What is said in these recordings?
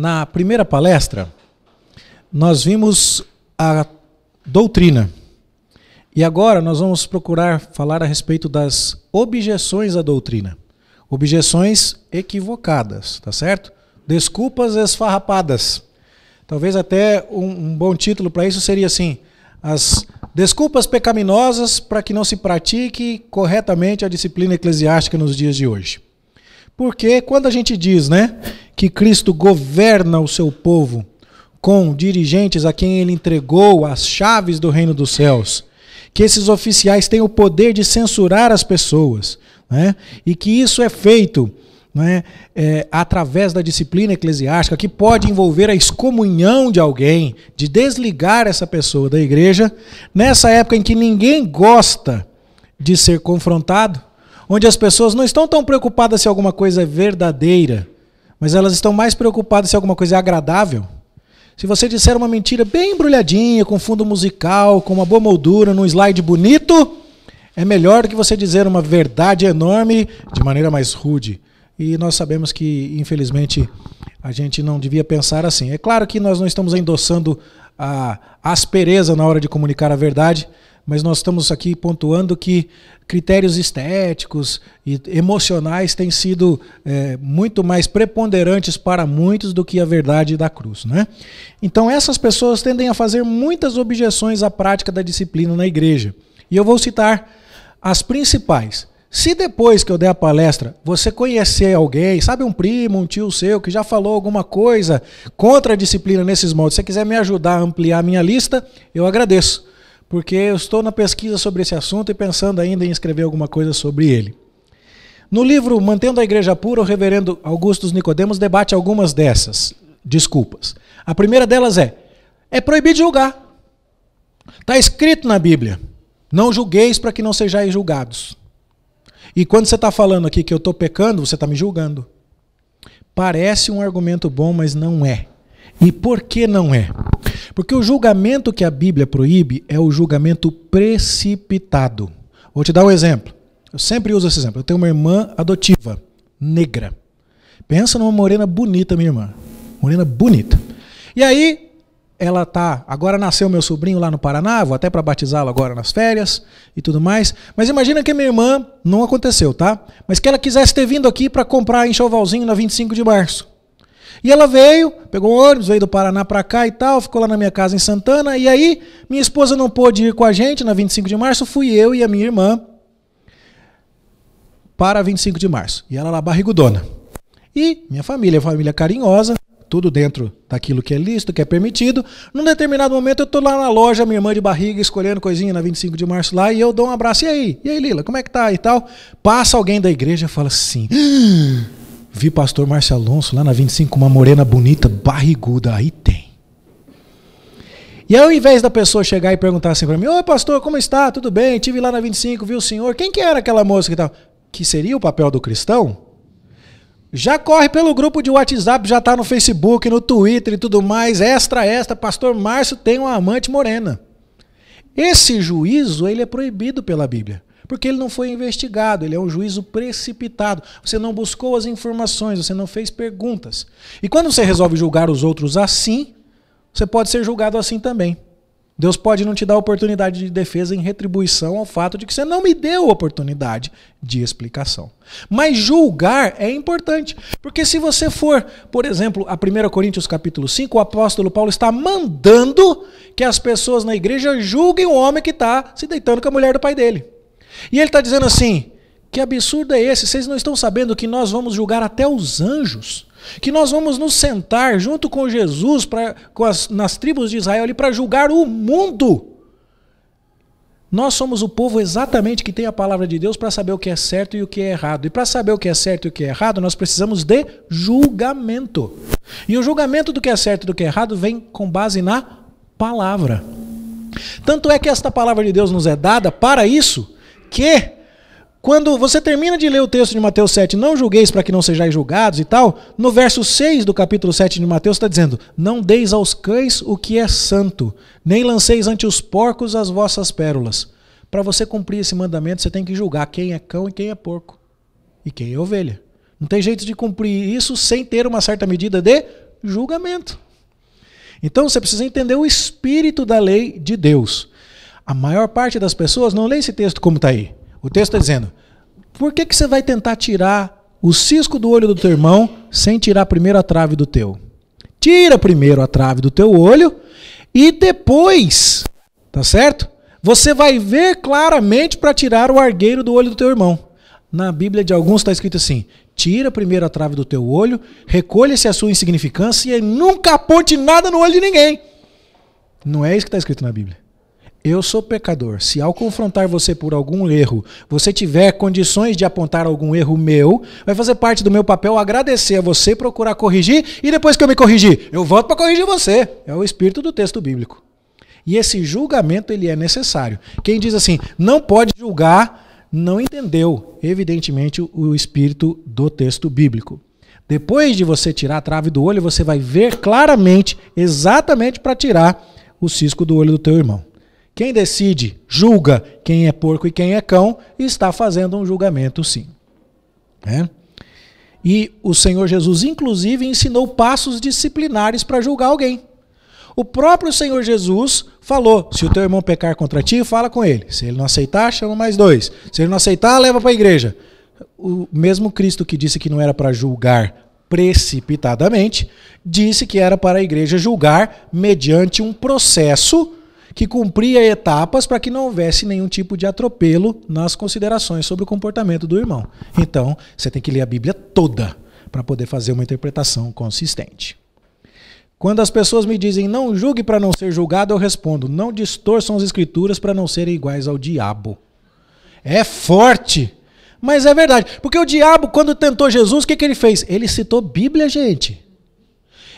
na primeira palestra, nós vimos a doutrina. E agora nós vamos procurar falar a respeito das objeções à doutrina. Objeções equivocadas, tá certo? Desculpas esfarrapadas. Talvez até um, um bom título para isso seria assim: as desculpas pecaminosas para que não se pratique corretamente a disciplina eclesiástica nos dias de hoje. Porque quando a gente diz, né, que Cristo governa o seu povo com dirigentes a quem ele entregou as chaves do reino dos céus, que esses oficiais têm o poder de censurar as pessoas, né? e que isso é feito né, é, através da disciplina eclesiástica, que pode envolver a excomunhão de alguém, de desligar essa pessoa da igreja, nessa época em que ninguém gosta de ser confrontado, onde as pessoas não estão tão preocupadas se alguma coisa é verdadeira, mas elas estão mais preocupadas se alguma coisa é agradável. Se você disser uma mentira bem embrulhadinha, com fundo musical, com uma boa moldura, num slide bonito, é melhor do que você dizer uma verdade enorme de maneira mais rude. E nós sabemos que, infelizmente, a gente não devia pensar assim. É claro que nós não estamos endossando a aspereza na hora de comunicar a verdade, mas nós estamos aqui pontuando que critérios estéticos e emocionais têm sido é, muito mais preponderantes para muitos do que a verdade da cruz. Né? Então, essas pessoas tendem a fazer muitas objeções à prática da disciplina na igreja. E eu vou citar as principais. Se depois que eu der a palestra, você conhecer alguém, sabe um primo, um tio seu que já falou alguma coisa contra a disciplina nesses moldes, se você quiser me ajudar a ampliar a minha lista, eu agradeço porque eu estou na pesquisa sobre esse assunto e pensando ainda em escrever alguma coisa sobre ele. No livro Mantendo a Igreja Pura, o reverendo Augustus Nicodemos debate algumas dessas desculpas. A primeira delas é: é proibido julgar. Está escrito na Bíblia: não julgueis para que não sejais julgados. E quando você está falando aqui que eu estou pecando, você está me julgando. Parece um argumento bom, mas não é. E por que não é? Porque o julgamento que a Bíblia proíbe é o julgamento precipitado. Vou te dar um exemplo. Eu sempre uso esse exemplo. Eu tenho uma irmã adotiva, negra. Pensa numa morena bonita, minha irmã. Morena bonita. E aí, ela tá. Agora nasceu meu sobrinho lá no Paraná, vou até para batizá-lo agora nas férias e tudo mais. Mas imagina que minha irmã não aconteceu, tá? Mas que ela quisesse ter vindo aqui para comprar enxovalzinho na 25 de março. E ela veio, pegou um ônibus, veio do Paraná para cá e tal, ficou lá na minha casa em Santana. E aí, minha esposa não pôde ir com a gente na 25 de março, fui eu e a minha irmã para 25 de março. E ela lá barrigudona. E minha família, é família carinhosa, tudo dentro daquilo que é lícito, que é permitido. Num determinado momento eu estou lá na loja, minha irmã de barriga escolhendo coisinha na 25 de março lá, e eu dou um abraço. E aí? E aí, Lila, como é que tá e tal? Passa alguém da igreja e fala assim: ah! Vi pastor Márcio Alonso lá na 25, uma morena bonita, barriguda, aí tem. E ao invés da pessoa chegar e perguntar assim para mim: Oi, pastor, como está? Tudo bem? Estive lá na 25, viu o senhor? Quem que era aquela moça que estava? Que seria o papel do cristão? Já corre pelo grupo de WhatsApp, já está no Facebook, no Twitter e tudo mais. Extra, extra. Pastor Márcio tem uma amante morena. Esse juízo ele é proibido pela Bíblia. Porque ele não foi investigado, ele é um juízo precipitado. Você não buscou as informações, você não fez perguntas. E quando você resolve julgar os outros assim, você pode ser julgado assim também. Deus pode não te dar oportunidade de defesa em retribuição ao fato de que você não me deu oportunidade de explicação. Mas julgar é importante, porque se você for, por exemplo, a 1 Coríntios capítulo 5, o apóstolo Paulo está mandando que as pessoas na igreja julguem o homem que está se deitando com a mulher do pai dele. E ele está dizendo assim: que absurdo é esse? Vocês não estão sabendo que nós vamos julgar até os anjos? Que nós vamos nos sentar junto com Jesus pra, com as, nas tribos de Israel para julgar o mundo? Nós somos o povo exatamente que tem a palavra de Deus para saber o que é certo e o que é errado. E para saber o que é certo e o que é errado, nós precisamos de julgamento. E o julgamento do que é certo e do que é errado vem com base na palavra. Tanto é que esta palavra de Deus nos é dada para isso, porque quando você termina de ler o texto de Mateus 7, não julgueis para que não sejais julgados e tal, no verso 6 do capítulo 7 de Mateus está dizendo: Não deis aos cães o que é santo, nem lanceis ante os porcos as vossas pérolas. Para você cumprir esse mandamento, você tem que julgar quem é cão e quem é porco, e quem é ovelha. Não tem jeito de cumprir isso sem ter uma certa medida de julgamento. Então você precisa entender o espírito da lei de Deus. A maior parte das pessoas não lê esse texto como está aí. O texto está dizendo: por que, que você vai tentar tirar o cisco do olho do teu irmão sem tirar primeiro a trave do teu? Tira primeiro a trave do teu olho e depois, tá certo? Você vai ver claramente para tirar o argueiro do olho do teu irmão. Na Bíblia de alguns está escrito assim: tira primeiro a trave do teu olho, recolha-se a sua insignificância e nunca aponte nada no olho de ninguém. Não é isso que está escrito na Bíblia. Eu sou pecador. Se ao confrontar você por algum erro, você tiver condições de apontar algum erro meu, vai fazer parte do meu papel agradecer a você, procurar corrigir, e depois que eu me corrigir, eu volto para corrigir você. É o espírito do texto bíblico. E esse julgamento ele é necessário. Quem diz assim, não pode julgar, não entendeu, evidentemente, o espírito do texto bíblico. Depois de você tirar a trave do olho, você vai ver claramente, exatamente para tirar o cisco do olho do teu irmão. Quem decide, julga quem é porco e quem é cão, está fazendo um julgamento sim. É? E o Senhor Jesus, inclusive, ensinou passos disciplinares para julgar alguém. O próprio Senhor Jesus falou: se o teu irmão pecar contra ti, fala com ele. Se ele não aceitar, chama mais dois. Se ele não aceitar, leva para a igreja. O mesmo Cristo que disse que não era para julgar precipitadamente, disse que era para a igreja julgar mediante um processo que cumpria etapas para que não houvesse nenhum tipo de atropelo nas considerações sobre o comportamento do irmão. Então, você tem que ler a Bíblia toda para poder fazer uma interpretação consistente. Quando as pessoas me dizem não julgue para não ser julgado, eu respondo: não distorçam as escrituras para não serem iguais ao diabo. É forte, mas é verdade. Porque o diabo, quando tentou Jesus, o que, que ele fez? Ele citou Bíblia, gente.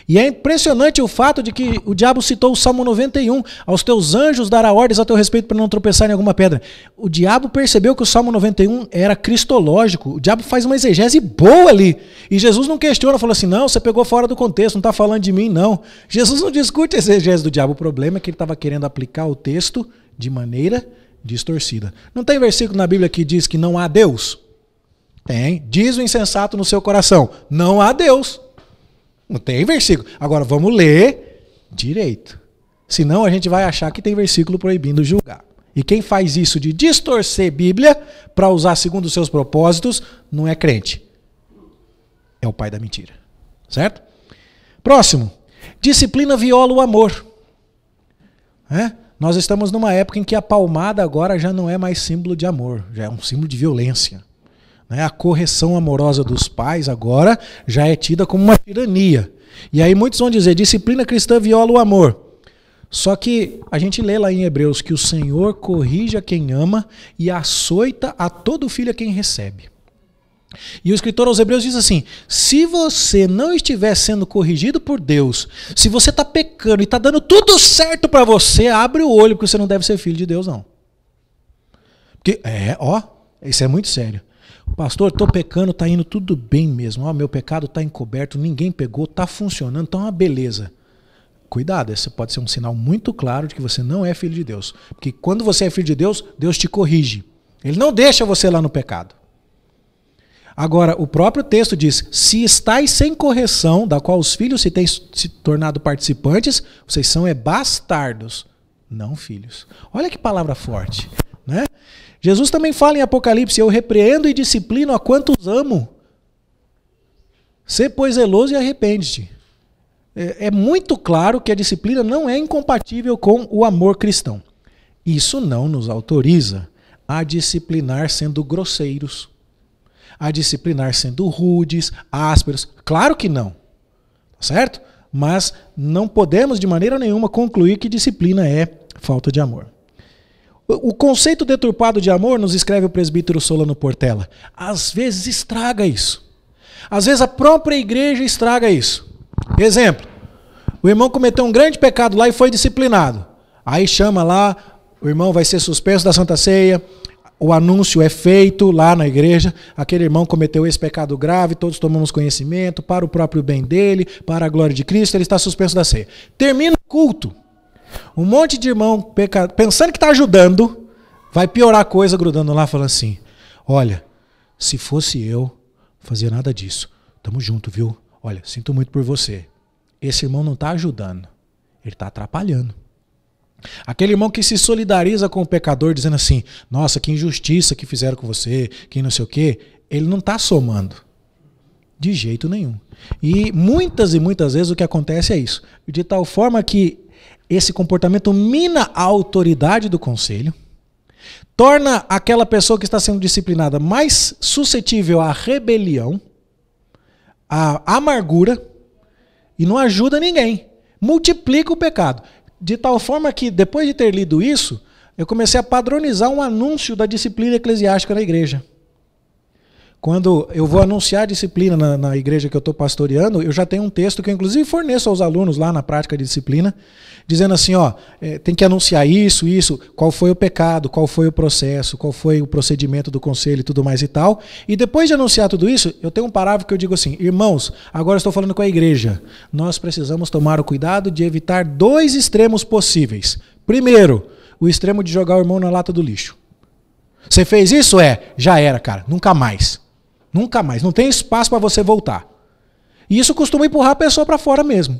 E é impressionante o fato de que o diabo citou o Salmo 91, aos teus anjos dará ordens a teu respeito para não tropeçar em alguma pedra. O diabo percebeu que o Salmo 91 era cristológico. O diabo faz uma exegese boa ali. E Jesus não questiona, falou assim: não, você pegou fora do contexto, não está falando de mim, não. Jesus não discute a exegese do diabo. O problema é que ele estava querendo aplicar o texto de maneira distorcida. Não tem versículo na Bíblia que diz que não há Deus? Tem. Diz o insensato no seu coração: não há Deus. Não tem versículo. Agora vamos ler direito. Senão a gente vai achar que tem versículo proibindo julgar. E quem faz isso de distorcer Bíblia para usar segundo os seus propósitos não é crente. É o pai da mentira. Certo? Próximo. Disciplina viola o amor. É? Nós estamos numa época em que a palmada agora já não é mais símbolo de amor, já é um símbolo de violência. Né? A correção amorosa dos pais agora já é tida como uma tirania. E aí muitos vão dizer: disciplina cristã viola o amor. Só que a gente lê lá em Hebreus que o Senhor corrige a quem ama e açoita a todo filho a quem recebe. E o escritor aos Hebreus diz assim: se você não estiver sendo corrigido por Deus, se você está pecando e está dando tudo certo para você, abre o olho, porque você não deve ser filho de Deus, não. Porque, é, ó, isso é muito sério. Pastor, tô pecando, tá indo tudo bem mesmo. Ó, ah, meu pecado tá encoberto, ninguém pegou, tá funcionando, tá uma beleza. Cuidado, esse pode ser um sinal muito claro de que você não é filho de Deus. Porque quando você é filho de Deus, Deus te corrige. Ele não deixa você lá no pecado. Agora, o próprio texto diz: se estáis sem correção, da qual os filhos se têm se tornado participantes, vocês são é bastardos, não filhos. Olha que palavra forte, né? Jesus também fala em Apocalipse: Eu repreendo e disciplino a quantos amo. Sê, pois, zeloso e arrepende-te. É, é muito claro que a disciplina não é incompatível com o amor cristão. Isso não nos autoriza a disciplinar sendo grosseiros, a disciplinar sendo rudes, ásperos. Claro que não, tá certo? Mas não podemos de maneira nenhuma concluir que disciplina é falta de amor. O conceito deturpado de amor, nos escreve o presbítero Solano Portela, às vezes estraga isso. Às vezes a própria igreja estraga isso. Exemplo: o irmão cometeu um grande pecado lá e foi disciplinado. Aí chama lá, o irmão vai ser suspenso da Santa Ceia, o anúncio é feito lá na igreja, aquele irmão cometeu esse pecado grave, todos tomamos conhecimento, para o próprio bem dele, para a glória de Cristo, ele está suspenso da ceia. Termina o culto. Um monte de irmão peca... pensando que está ajudando, vai piorar a coisa grudando lá, falando assim: Olha, se fosse eu, fazia nada disso. Tamo junto, viu? Olha, sinto muito por você. Esse irmão não está ajudando, ele está atrapalhando. Aquele irmão que se solidariza com o pecador, dizendo assim: Nossa, que injustiça que fizeram com você, que não sei o quê, ele não está somando. De jeito nenhum. E muitas e muitas vezes o que acontece é isso. De tal forma que esse comportamento mina a autoridade do conselho, torna aquela pessoa que está sendo disciplinada mais suscetível à rebelião, à amargura e não ajuda ninguém. Multiplica o pecado. De tal forma que, depois de ter lido isso, eu comecei a padronizar um anúncio da disciplina eclesiástica na igreja quando eu vou anunciar disciplina na, na igreja que eu estou pastoreando, eu já tenho um texto que eu inclusive forneço aos alunos lá na prática de disciplina, dizendo assim, ó, é, tem que anunciar isso, isso, qual foi o pecado, qual foi o processo, qual foi o procedimento do conselho e tudo mais e tal. E depois de anunciar tudo isso, eu tenho um parágrafo que eu digo assim, irmãos, agora estou falando com a igreja, nós precisamos tomar o cuidado de evitar dois extremos possíveis. Primeiro, o extremo de jogar o irmão na lata do lixo. Você fez isso? É, já era, cara, nunca mais. Nunca mais. Não tem espaço para você voltar. E isso costuma empurrar a pessoa para fora mesmo.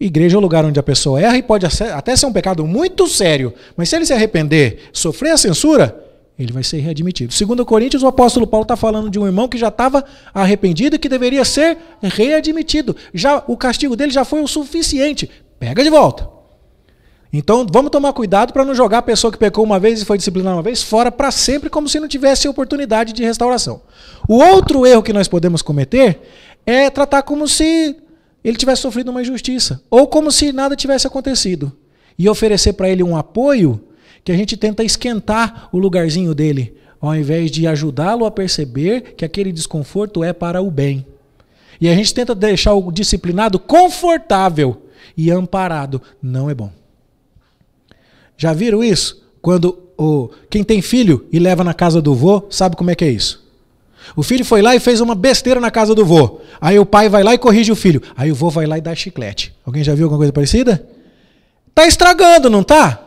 Igreja é o lugar onde a pessoa erra e pode até ser um pecado muito sério, mas se ele se arrepender, sofrer a censura, ele vai ser readmitido. Segundo Coríntios, o apóstolo Paulo está falando de um irmão que já estava arrependido e que deveria ser readmitido. Já o castigo dele já foi o suficiente. Pega de volta. Então vamos tomar cuidado para não jogar a pessoa que pecou uma vez e foi disciplinada uma vez fora para sempre, como se não tivesse oportunidade de restauração. O outro erro que nós podemos cometer é tratar como se ele tivesse sofrido uma injustiça, ou como se nada tivesse acontecido, e oferecer para ele um apoio que a gente tenta esquentar o lugarzinho dele, ao invés de ajudá-lo a perceber que aquele desconforto é para o bem. E a gente tenta deixar o disciplinado confortável e amparado. Não é bom. Já viram isso? Quando o quem tem filho e leva na casa do vô, sabe como é que é isso? O filho foi lá e fez uma besteira na casa do vô. Aí o pai vai lá e corrige o filho. Aí o vô vai lá e dá chiclete. Alguém já viu alguma coisa parecida? Tá estragando, não tá?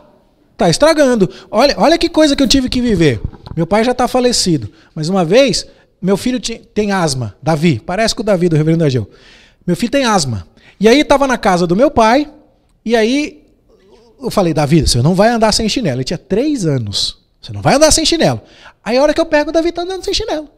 Tá estragando. Olha, olha que coisa que eu tive que viver. Meu pai já está falecido, mas uma vez meu filho tem asma, Davi, parece com o Davi do Reverendo Ageu. Meu filho tem asma. E aí estava na casa do meu pai, e aí eu falei, Davi, você não vai andar sem chinelo. Ele tinha três anos. Você não vai andar sem chinelo. Aí a hora que eu pego, o Davi tá andando sem chinelo.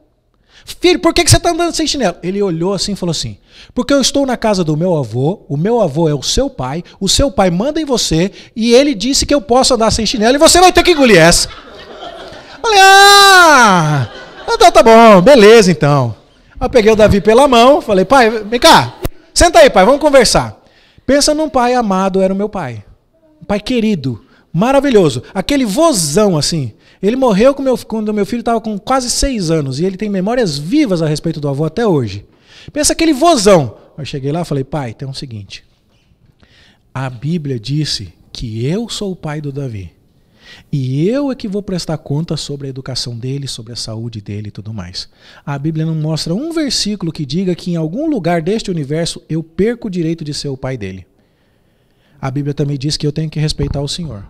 Filho, por que, que você tá andando sem chinelo? Ele olhou assim e falou assim: Porque eu estou na casa do meu avô, o meu avô é o seu pai, o seu pai manda em você, e ele disse que eu posso andar sem chinelo, e você vai ter que engolir essa. Falei, ah! Então tá bom, beleza então. Aí peguei o Davi pela mão, falei, pai, vem cá, senta aí, pai, vamos conversar. Pensa num pai amado, era o meu pai um pai querido, maravilhoso. Aquele vozão, assim. Ele morreu com meu, quando meu filho estava com quase seis anos e ele tem memórias vivas a respeito do avô até hoje. Pensa aquele vozão. Eu cheguei lá e falei, pai, tem o um seguinte. A Bíblia disse que eu sou o pai do Davi. E eu é que vou prestar conta sobre a educação dele, sobre a saúde dele e tudo mais. A Bíblia não mostra um versículo que diga que em algum lugar deste universo eu perco o direito de ser o pai dele a Bíblia também diz que eu tenho que respeitar o Senhor.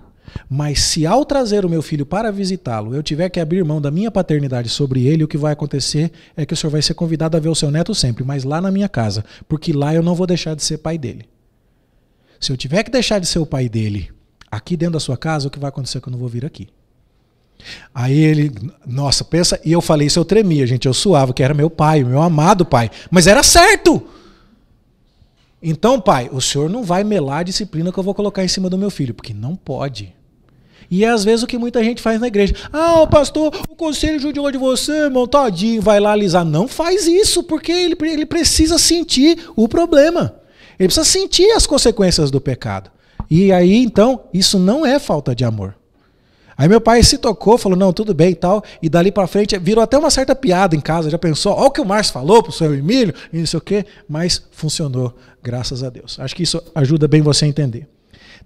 Mas se ao trazer o meu filho para visitá-lo, eu tiver que abrir mão da minha paternidade sobre ele, o que vai acontecer é que o senhor vai ser convidado a ver o seu neto sempre, mas lá na minha casa, porque lá eu não vou deixar de ser pai dele. Se eu tiver que deixar de ser o pai dele aqui dentro da sua casa, o que vai acontecer é que eu não vou vir aqui. Aí ele, nossa, pensa, e eu falei isso, eu tremia, gente, eu suava, que era meu pai, meu amado pai, mas era certo! Então, pai, o senhor não vai melar a disciplina que eu vou colocar em cima do meu filho, porque não pode. E é às vezes o que muita gente faz na igreja. Ah, o pastor, o conselho judiou de você, irmão, tadinho, vai lá alisar. Não faz isso, porque ele, ele precisa sentir o problema. Ele precisa sentir as consequências do pecado. E aí, então, isso não é falta de amor. Aí meu pai se tocou, falou, não, tudo bem e tal. E dali para frente virou até uma certa piada em casa, já pensou, olha o que o Márcio falou pro seu Emílio, e não sei o quê, mas funcionou, graças a Deus. Acho que isso ajuda bem você a entender.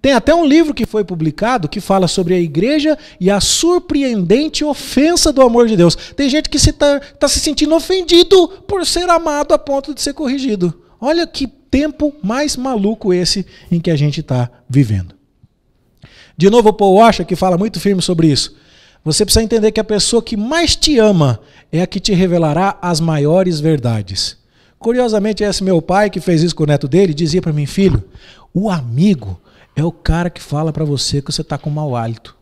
Tem até um livro que foi publicado que fala sobre a igreja e a surpreendente ofensa do amor de Deus. Tem gente que está se, tá, tá se sentindo ofendido por ser amado a ponto de ser corrigido. Olha que tempo mais maluco esse em que a gente está vivendo. De novo, o Paul Washer, que fala muito firme sobre isso. Você precisa entender que a pessoa que mais te ama é a que te revelará as maiores verdades. Curiosamente, esse meu pai que fez isso com o neto dele dizia para mim, filho, o amigo é o cara que fala para você que você está com mau hálito.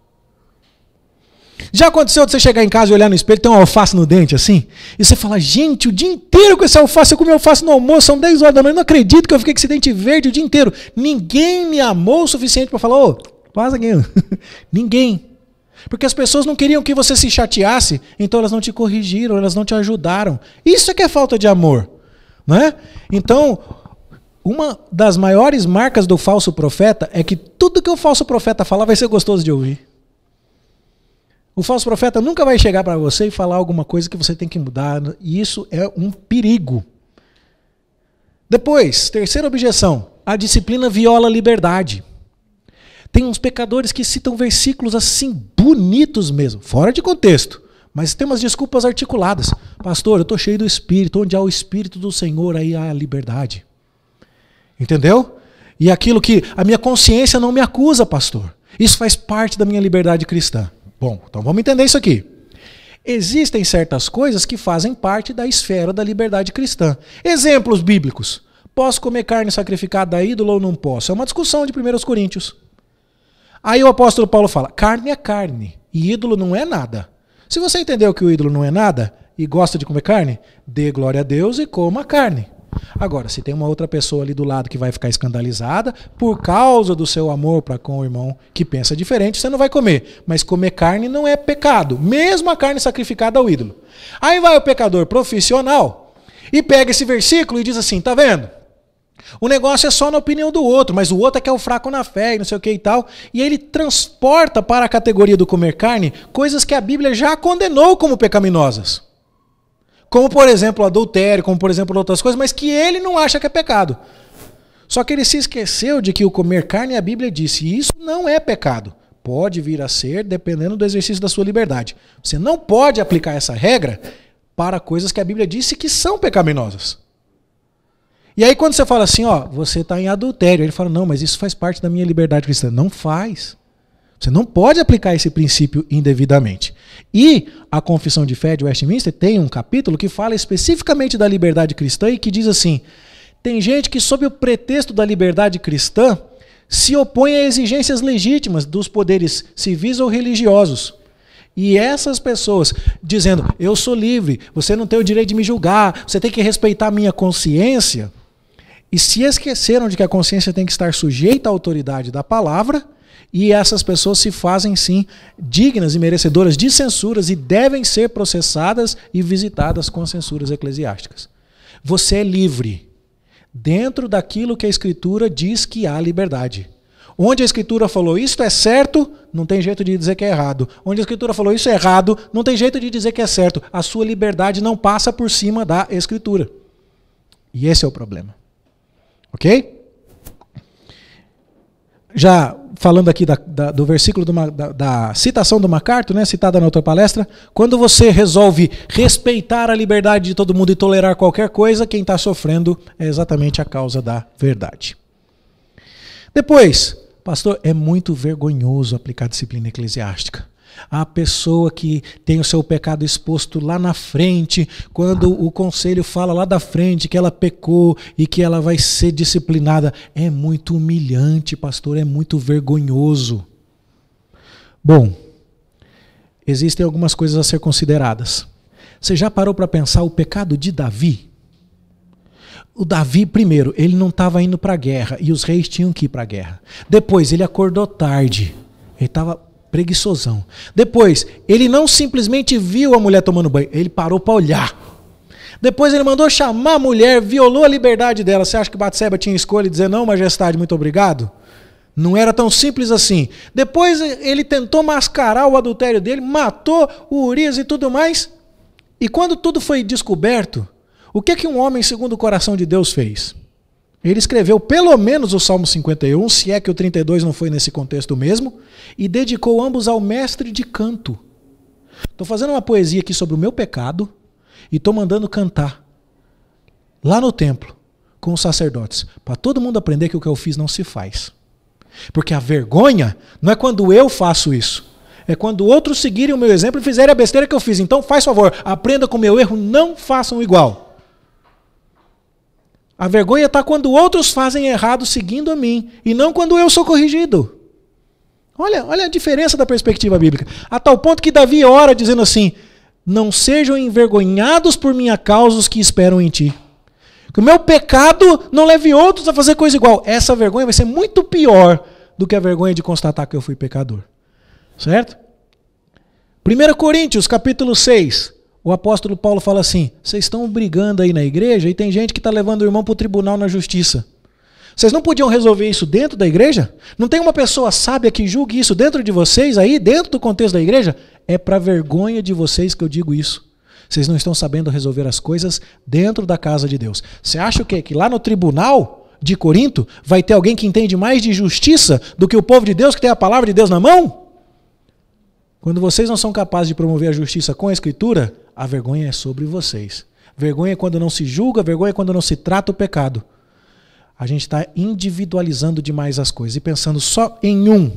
Já aconteceu de você chegar em casa e olhar no espelho, tem um alface no dente assim? E você fala, gente, o dia inteiro com esse alface, eu comi alface no almoço, são 10 horas da noite, não acredito que eu fiquei com esse dente verde o dia inteiro. Ninguém me amou o suficiente para falar, ô, oh, Quase ninguém. ninguém. Porque as pessoas não queriam que você se chateasse, então elas não te corrigiram, elas não te ajudaram. Isso é que é falta de amor. Né? Então, uma das maiores marcas do falso profeta é que tudo que o falso profeta falar vai ser gostoso de ouvir. O falso profeta nunca vai chegar para você e falar alguma coisa que você tem que mudar, e isso é um perigo. Depois, terceira objeção: a disciplina viola a liberdade. Tem uns pecadores que citam versículos assim bonitos mesmo, fora de contexto, mas tem umas desculpas articuladas. Pastor, eu estou cheio do Espírito, onde há o Espírito do Senhor, aí há a liberdade. Entendeu? E aquilo que a minha consciência não me acusa, pastor. Isso faz parte da minha liberdade cristã. Bom, então vamos entender isso aqui. Existem certas coisas que fazem parte da esfera da liberdade cristã. Exemplos bíblicos. Posso comer carne sacrificada a ídolo ou não posso? É uma discussão de 1 Coríntios. Aí o apóstolo Paulo fala: carne é carne e ídolo não é nada. Se você entendeu que o ídolo não é nada e gosta de comer carne, dê glória a Deus e coma a carne. Agora, se tem uma outra pessoa ali do lado que vai ficar escandalizada por causa do seu amor para com o irmão que pensa diferente, você não vai comer. Mas comer carne não é pecado, mesmo a carne sacrificada ao ídolo. Aí vai o pecador profissional e pega esse versículo e diz assim: tá vendo? O negócio é só na opinião do outro, mas o outro é que é o fraco na fé e não sei o que e tal. E ele transporta para a categoria do comer carne coisas que a Bíblia já condenou como pecaminosas. Como, por exemplo, adultério, como, por exemplo, outras coisas, mas que ele não acha que é pecado. Só que ele se esqueceu de que o comer carne, a Bíblia disse, isso não é pecado. Pode vir a ser, dependendo do exercício da sua liberdade. Você não pode aplicar essa regra para coisas que a Bíblia disse que são pecaminosas. E aí quando você fala assim, ó, você está em adultério, ele fala, não, mas isso faz parte da minha liberdade cristã. Não faz. Você não pode aplicar esse princípio indevidamente. E a Confissão de Fé de Westminster tem um capítulo que fala especificamente da liberdade cristã e que diz assim: tem gente que, sob o pretexto da liberdade cristã, se opõe a exigências legítimas dos poderes civis ou religiosos. E essas pessoas dizendo, eu sou livre, você não tem o direito de me julgar, você tem que respeitar a minha consciência, e se esqueceram de que a consciência tem que estar sujeita à autoridade da palavra, e essas pessoas se fazem sim dignas e merecedoras de censuras e devem ser processadas e visitadas com censuras eclesiásticas. Você é livre dentro daquilo que a Escritura diz que há liberdade. Onde a Escritura falou isto é certo, não tem jeito de dizer que é errado. Onde a Escritura falou isso é errado, não tem jeito de dizer que é certo. A sua liberdade não passa por cima da Escritura. E esse é o problema. Ok? Já falando aqui da, da, do versículo do, da, da, citação do MacArthur, né, citada na outra palestra, quando você resolve respeitar a liberdade de todo mundo e tolerar qualquer coisa, quem está sofrendo é exatamente a causa da verdade. Depois, pastor, é muito vergonhoso aplicar disciplina eclesiástica a pessoa que tem o seu pecado exposto lá na frente, quando o conselho fala lá da frente que ela pecou e que ela vai ser disciplinada, é muito humilhante, pastor, é muito vergonhoso. Bom, existem algumas coisas a ser consideradas. Você já parou para pensar o pecado de Davi? O Davi, primeiro, ele não estava indo para a guerra e os reis tinham que ir para a guerra. Depois, ele acordou tarde. Ele estava Preguiçosão. Depois, ele não simplesmente viu a mulher tomando banho, ele parou para olhar. Depois ele mandou chamar a mulher, violou a liberdade dela. Você acha que Batseba tinha escolha de dizer não, majestade, muito obrigado? Não era tão simples assim. Depois ele tentou mascarar o adultério dele, matou o Urias e tudo mais. E quando tudo foi descoberto, o que, que um homem segundo o coração de Deus fez? Ele escreveu pelo menos o Salmo 51, se é que o 32 não foi nesse contexto mesmo, e dedicou ambos ao mestre de canto. Estou fazendo uma poesia aqui sobre o meu pecado e estou mandando cantar lá no templo com os sacerdotes, para todo mundo aprender que o que eu fiz não se faz. Porque a vergonha não é quando eu faço isso, é quando outros seguirem o meu exemplo e fizerem a besteira que eu fiz. Então, faz favor, aprenda com o meu erro, não façam igual. A vergonha está quando outros fazem errado seguindo a mim e não quando eu sou corrigido. Olha, olha a diferença da perspectiva bíblica. A tal ponto que Davi ora dizendo assim: Não sejam envergonhados por minha causa os que esperam em ti. Que o meu pecado não leve outros a fazer coisa igual. Essa vergonha vai ser muito pior do que a vergonha de constatar que eu fui pecador. Certo? 1 Coríntios, capítulo 6, o apóstolo Paulo fala assim: vocês estão brigando aí na igreja e tem gente que está levando o irmão para o tribunal na justiça. Vocês não podiam resolver isso dentro da igreja? Não tem uma pessoa sábia que julgue isso dentro de vocês aí, dentro do contexto da igreja? É para vergonha de vocês que eu digo isso. Vocês não estão sabendo resolver as coisas dentro da casa de Deus. Você acha o quê? Que lá no tribunal de Corinto vai ter alguém que entende mais de justiça do que o povo de Deus que tem a palavra de Deus na mão? Quando vocês não são capazes de promover a justiça com a Escritura, a vergonha é sobre vocês. Vergonha é quando não se julga, vergonha é quando não se trata o pecado. A gente está individualizando demais as coisas e pensando só em um,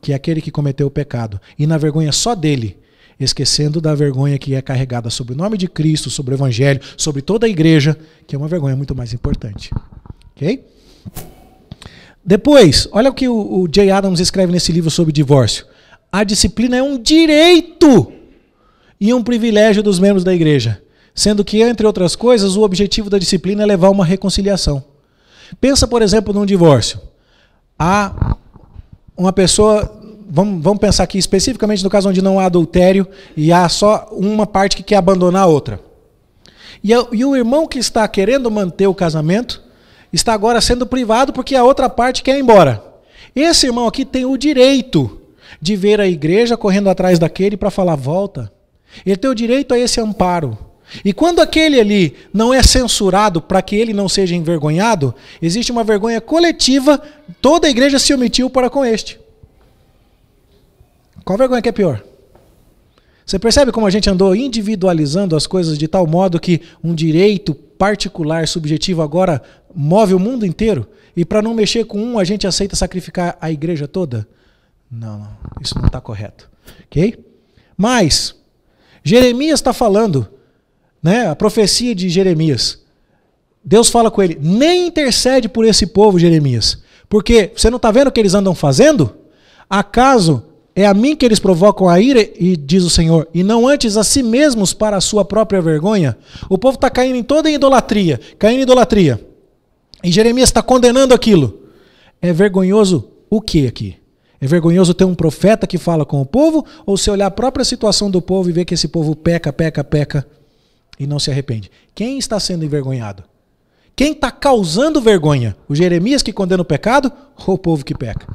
que é aquele que cometeu o pecado, e na vergonha só dele, esquecendo da vergonha que é carregada sobre o nome de Cristo, sobre o Evangelho, sobre toda a igreja, que é uma vergonha muito mais importante. Ok? Depois, olha o que o, J. Jay Adams escreve nesse livro sobre divórcio. A disciplina é um direito e um privilégio dos membros da igreja, sendo que, entre outras coisas, o objetivo da disciplina é levar uma reconciliação. Pensa, por exemplo, num divórcio. Há uma pessoa, vamos, vamos pensar aqui especificamente no caso onde não há adultério e há só uma parte que quer abandonar a outra. E, e o irmão que está querendo manter o casamento está agora sendo privado porque a outra parte quer ir embora. Esse irmão aqui tem o direito de ver a igreja correndo atrás daquele para falar volta. Ele tem o direito a esse amparo. E quando aquele ali não é censurado para que ele não seja envergonhado, existe uma vergonha coletiva, toda a igreja se omitiu para com este. Qual vergonha que é pior? Você percebe como a gente andou individualizando as coisas de tal modo que um direito particular, subjetivo, agora move o mundo inteiro? E para não mexer com um, a gente aceita sacrificar a igreja toda? Não, não, isso não está correto. Ok? Mas, Jeremias está falando, né? A profecia de Jeremias. Deus fala com ele: nem intercede por esse povo, Jeremias. Porque você não está vendo o que eles andam fazendo? Acaso é a mim que eles provocam a ira, e diz o Senhor, e não antes a si mesmos para a sua própria vergonha? O povo está caindo em toda idolatria, caindo em idolatria. E Jeremias está condenando aquilo. É vergonhoso o que aqui? É vergonhoso ter um profeta que fala com o povo ou se olhar a própria situação do povo e ver que esse povo peca, peca, peca e não se arrepende? Quem está sendo envergonhado? Quem está causando vergonha? O Jeremias que condena o pecado ou o povo que peca?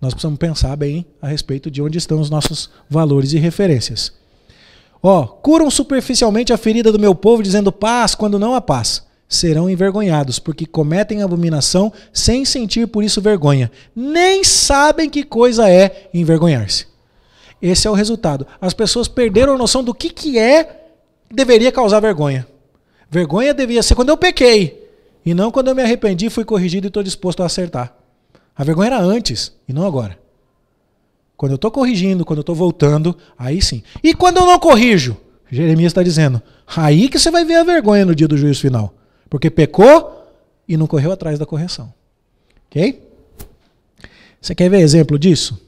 Nós precisamos pensar bem a respeito de onde estão os nossos valores e referências. Ó, curam superficialmente a ferida do meu povo dizendo paz quando não há paz serão envergonhados, porque cometem abominação sem sentir por isso vergonha. Nem sabem que coisa é envergonhar-se. Esse é o resultado. As pessoas perderam a noção do que, que é deveria causar vergonha. Vergonha devia ser quando eu pequei, e não quando eu me arrependi, fui corrigido e estou disposto a acertar. A vergonha era antes, e não agora. Quando eu estou corrigindo, quando eu estou voltando, aí sim. E quando eu não corrijo? Jeremias está dizendo, aí que você vai ver a vergonha no dia do juízo final. Porque pecou e não correu atrás da correção. Ok? Você quer ver exemplo disso?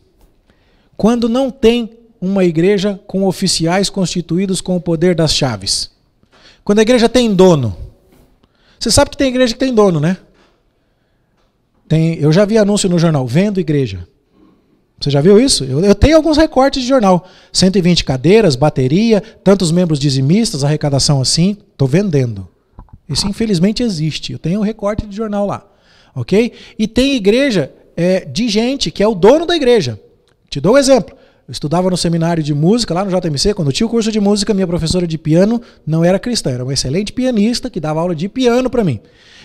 Quando não tem uma igreja com oficiais constituídos com o poder das chaves. Quando a igreja tem dono. Você sabe que tem igreja que tem dono, né? Tem, eu já vi anúncio no jornal, vendo igreja. Você já viu isso? Eu, eu, tenho alguns recortes de jornal. 120 cadeiras, bateria, tantos membros dizimistas, arrecadação assim. Estou vendendo. Isso infelizmente existe. Eu tenho um recorte de jornal lá. Ok? E tem igreja é, de gente que é o dono da igreja. Te dou um exemplo. Eu estudava no seminário de música lá no JMC, quando tinha o curso de música, minha professora de piano não era cristã, era uma excelente pianista que dava aula de piano para mim.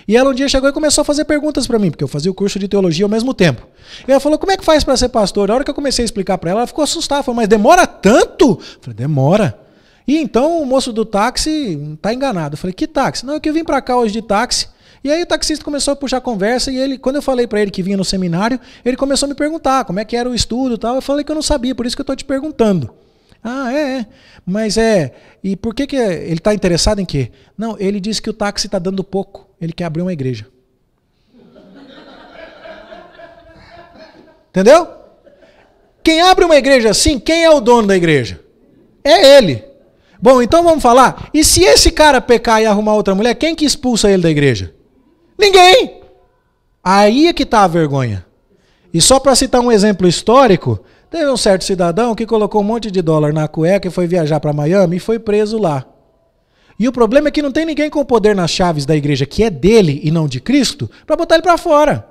E ela um dia chegou e começou a fazer perguntas para mim, porque eu fazia o curso de teologia ao mesmo tempo. E ela falou: "Como é que faz para ser pastor?" A hora que eu comecei a explicar para ela, ela ficou assustada, falou: "Mas demora tanto?" Eu falei: "Demora. E então o moço do táxi tá enganado. Eu falei, que táxi? Não, é que eu vim para cá hoje de táxi. E aí o taxista começou a puxar conversa e ele, quando eu falei para ele que vinha no seminário, ele começou a me perguntar como é que era o estudo e tal. Eu falei que eu não sabia, por isso que eu estou te perguntando. Ah, é, é. Mas é. E por que, que é? ele está interessado em quê? Não, ele disse que o táxi está dando pouco. Ele quer abrir uma igreja. Entendeu? Quem abre uma igreja assim, quem é o dono da igreja? É ele. Bom, então vamos falar. E se esse cara pecar e arrumar outra mulher, quem que expulsa ele da igreja? Ninguém! Aí é que está a vergonha. E só para citar um exemplo histórico, teve um certo cidadão que colocou um monte de dólar na cueca e foi viajar para Miami e foi preso lá. E o problema é que não tem ninguém com poder nas chaves da igreja que é dele e não de Cristo para botar ele para fora.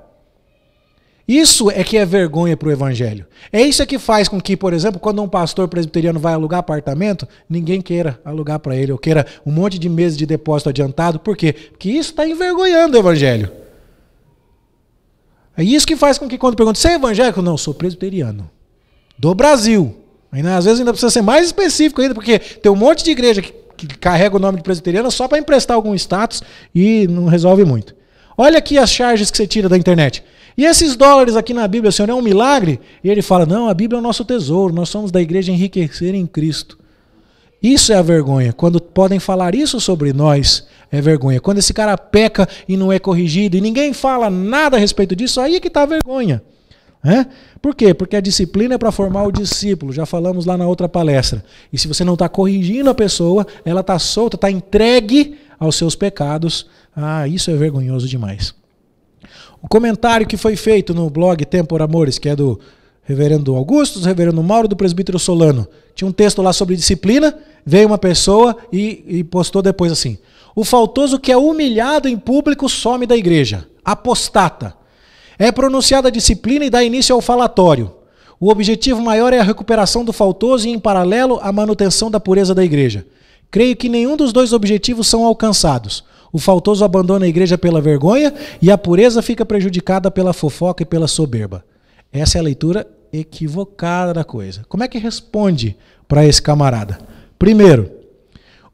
Isso é que é vergonha para o evangelho. É isso que faz com que, por exemplo, quando um pastor presbiteriano vai alugar apartamento, ninguém queira alugar para ele ou queira um monte de meses de depósito adiantado. Por quê? Porque isso está envergonhando o evangelho. É isso que faz com que, quando pergunta, você é evangélico? Não, sou presbiteriano. Do Brasil. Ainda, né, às vezes ainda precisa ser mais específico ainda, porque tem um monte de igreja que, que carrega o nome de presbiteriana só para emprestar algum status e não resolve muito. Olha aqui as charges que você tira da internet. E esses dólares aqui na Bíblia, Senhor, é um milagre? E ele fala: Não, a Bíblia é o nosso tesouro, nós somos da igreja enriquecer em Cristo. Isso é a vergonha. Quando podem falar isso sobre nós, é vergonha. Quando esse cara peca e não é corrigido e ninguém fala nada a respeito disso, aí é que está a vergonha. É? Por quê? Porque a disciplina é para formar o discípulo, já falamos lá na outra palestra. E se você não está corrigindo a pessoa, ela está solta, está entregue aos seus pecados. Ah, isso é vergonhoso demais. O comentário que foi feito no blog Tempor Amores, que é do reverendo Augusto, do reverendo Mauro, do presbítero Solano. Tinha um texto lá sobre disciplina, veio uma pessoa e, e postou depois assim: O faltoso que é humilhado em público some da igreja, apostata. É pronunciada a disciplina e dá início ao falatório. O objetivo maior é a recuperação do faltoso e, em paralelo, a manutenção da pureza da igreja. Creio que nenhum dos dois objetivos são alcançados. O faltoso abandona a igreja pela vergonha e a pureza fica prejudicada pela fofoca e pela soberba. Essa é a leitura equivocada da coisa. Como é que responde para esse camarada? Primeiro,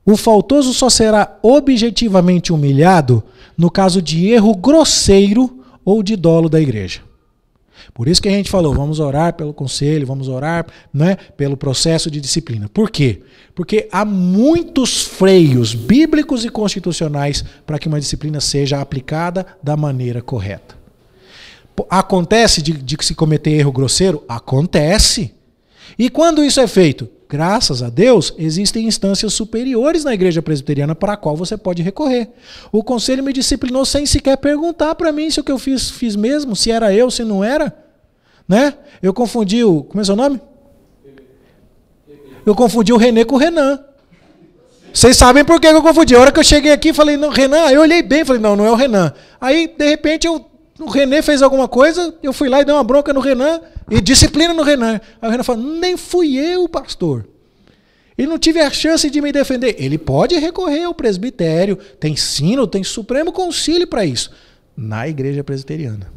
o faltoso só será objetivamente humilhado no caso de erro grosseiro ou de dolo da igreja. Por isso que a gente falou, vamos orar pelo conselho, vamos orar né, pelo processo de disciplina. Por quê? Porque há muitos freios bíblicos e constitucionais para que uma disciplina seja aplicada da maneira correta. Acontece de, de se cometer erro grosseiro? Acontece. E quando isso é feito? Graças a Deus, existem instâncias superiores na igreja presbiteriana para a qual você pode recorrer. O conselho me disciplinou sem sequer perguntar para mim se o que eu fiz, fiz mesmo, se era eu, se não era. Né? Eu confundi o. Como é seu nome? Eu confundi o Renê com o Renan. Vocês sabem por que eu confundi. A hora que eu cheguei aqui, falei, não, Renan, eu olhei bem, falei, não, não é o Renan. Aí, de repente, eu o Renan fez alguma coisa, eu fui lá e dei uma bronca no Renan e disciplina no Renan. Aí o Renan falou: nem fui eu, pastor. E não tive a chance de me defender. Ele pode recorrer ao presbitério, tem sino, tem Supremo Concílio para isso, na igreja presbiteriana.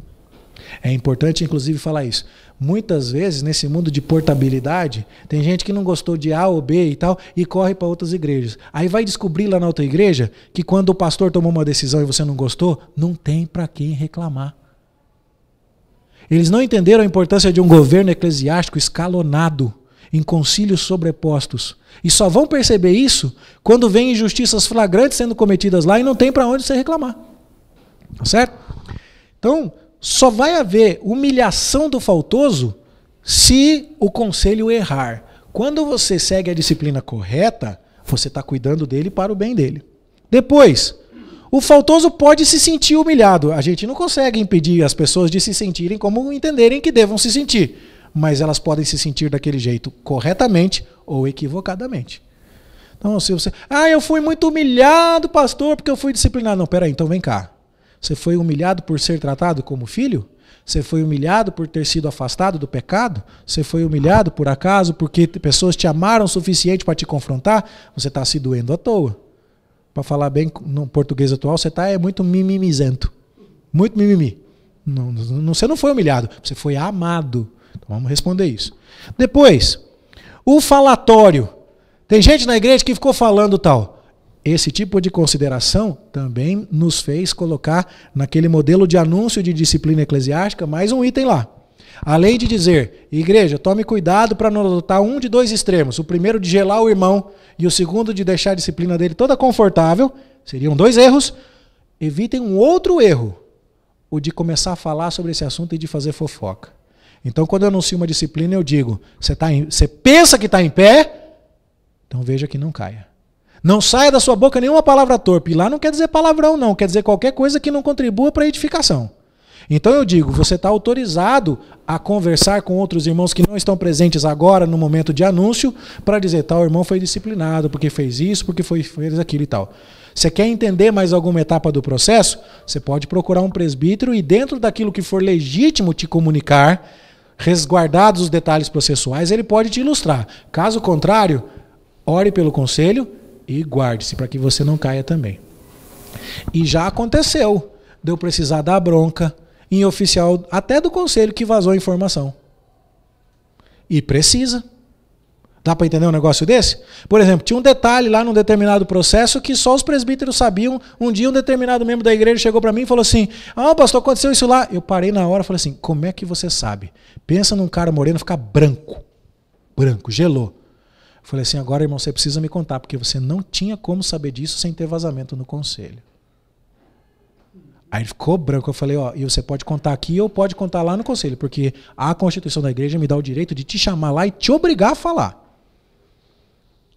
É importante, inclusive, falar isso. Muitas vezes, nesse mundo de portabilidade, tem gente que não gostou de A ou B e tal e corre para outras igrejas. Aí vai descobrir lá na outra igreja que quando o pastor tomou uma decisão e você não gostou, não tem para quem reclamar. Eles não entenderam a importância de um governo eclesiástico escalonado, em concílios sobrepostos. E só vão perceber isso quando vêm injustiças flagrantes sendo cometidas lá e não tem para onde você reclamar. Tá certo? Então, só vai haver humilhação do faltoso se o conselho errar. Quando você segue a disciplina correta, você está cuidando dele para o bem dele. Depois, o faltoso pode se sentir humilhado. A gente não consegue impedir as pessoas de se sentirem como entenderem que devam se sentir. Mas elas podem se sentir daquele jeito corretamente ou equivocadamente. Então, se você. Ah, eu fui muito humilhado, pastor, porque eu fui disciplinado. Não, peraí, então vem cá. Você foi humilhado por ser tratado como filho? Você foi humilhado por ter sido afastado do pecado? Você foi humilhado por acaso porque pessoas te amaram o suficiente para te confrontar? Você está se doendo à toa. Para falar bem no português atual, você está é muito mimimizento. Muito mimimi. Não, não, você não foi humilhado, você foi amado. Então vamos responder isso. Depois, o falatório. Tem gente na igreja que ficou falando tal. Esse tipo de consideração também nos fez colocar naquele modelo de anúncio de disciplina eclesiástica mais um item lá. Além de dizer, igreja, tome cuidado para não adotar um de dois extremos. O primeiro de gelar o irmão e o segundo de deixar a disciplina dele toda confortável. Seriam dois erros. Evitem um outro erro, o de começar a falar sobre esse assunto e de fazer fofoca. Então, quando eu anuncio uma disciplina, eu digo: você tá pensa que está em pé, então veja que não caia. Não saia da sua boca nenhuma palavra torpe. E lá não quer dizer palavrão, não. Quer dizer qualquer coisa que não contribua para a edificação. Então eu digo, você está autorizado a conversar com outros irmãos que não estão presentes agora no momento de anúncio para dizer tal irmão foi disciplinado porque fez isso, porque foi, fez aquilo e tal. Você quer entender mais alguma etapa do processo? Você pode procurar um presbítero e dentro daquilo que for legítimo te comunicar, resguardados os detalhes processuais, ele pode te ilustrar. Caso contrário, ore pelo conselho e guarde-se para que você não caia também. E já aconteceu de eu precisar dar bronca em oficial até do conselho que vazou a informação. E precisa. Dá para entender um negócio desse? Por exemplo, tinha um detalhe lá num determinado processo que só os presbíteros sabiam. Um dia um determinado membro da igreja chegou para mim e falou assim: "Ah, pastor, aconteceu isso lá". Eu parei na hora e falei assim: "Como é que você sabe? Pensa num cara moreno ficar branco. Branco, gelou. Falei assim: agora, irmão, você precisa me contar, porque você não tinha como saber disso sem ter vazamento no conselho. Aí ele ficou branco. Eu falei: ó, e você pode contar aqui ou pode contar lá no conselho, porque a Constituição da Igreja me dá o direito de te chamar lá e te obrigar a falar.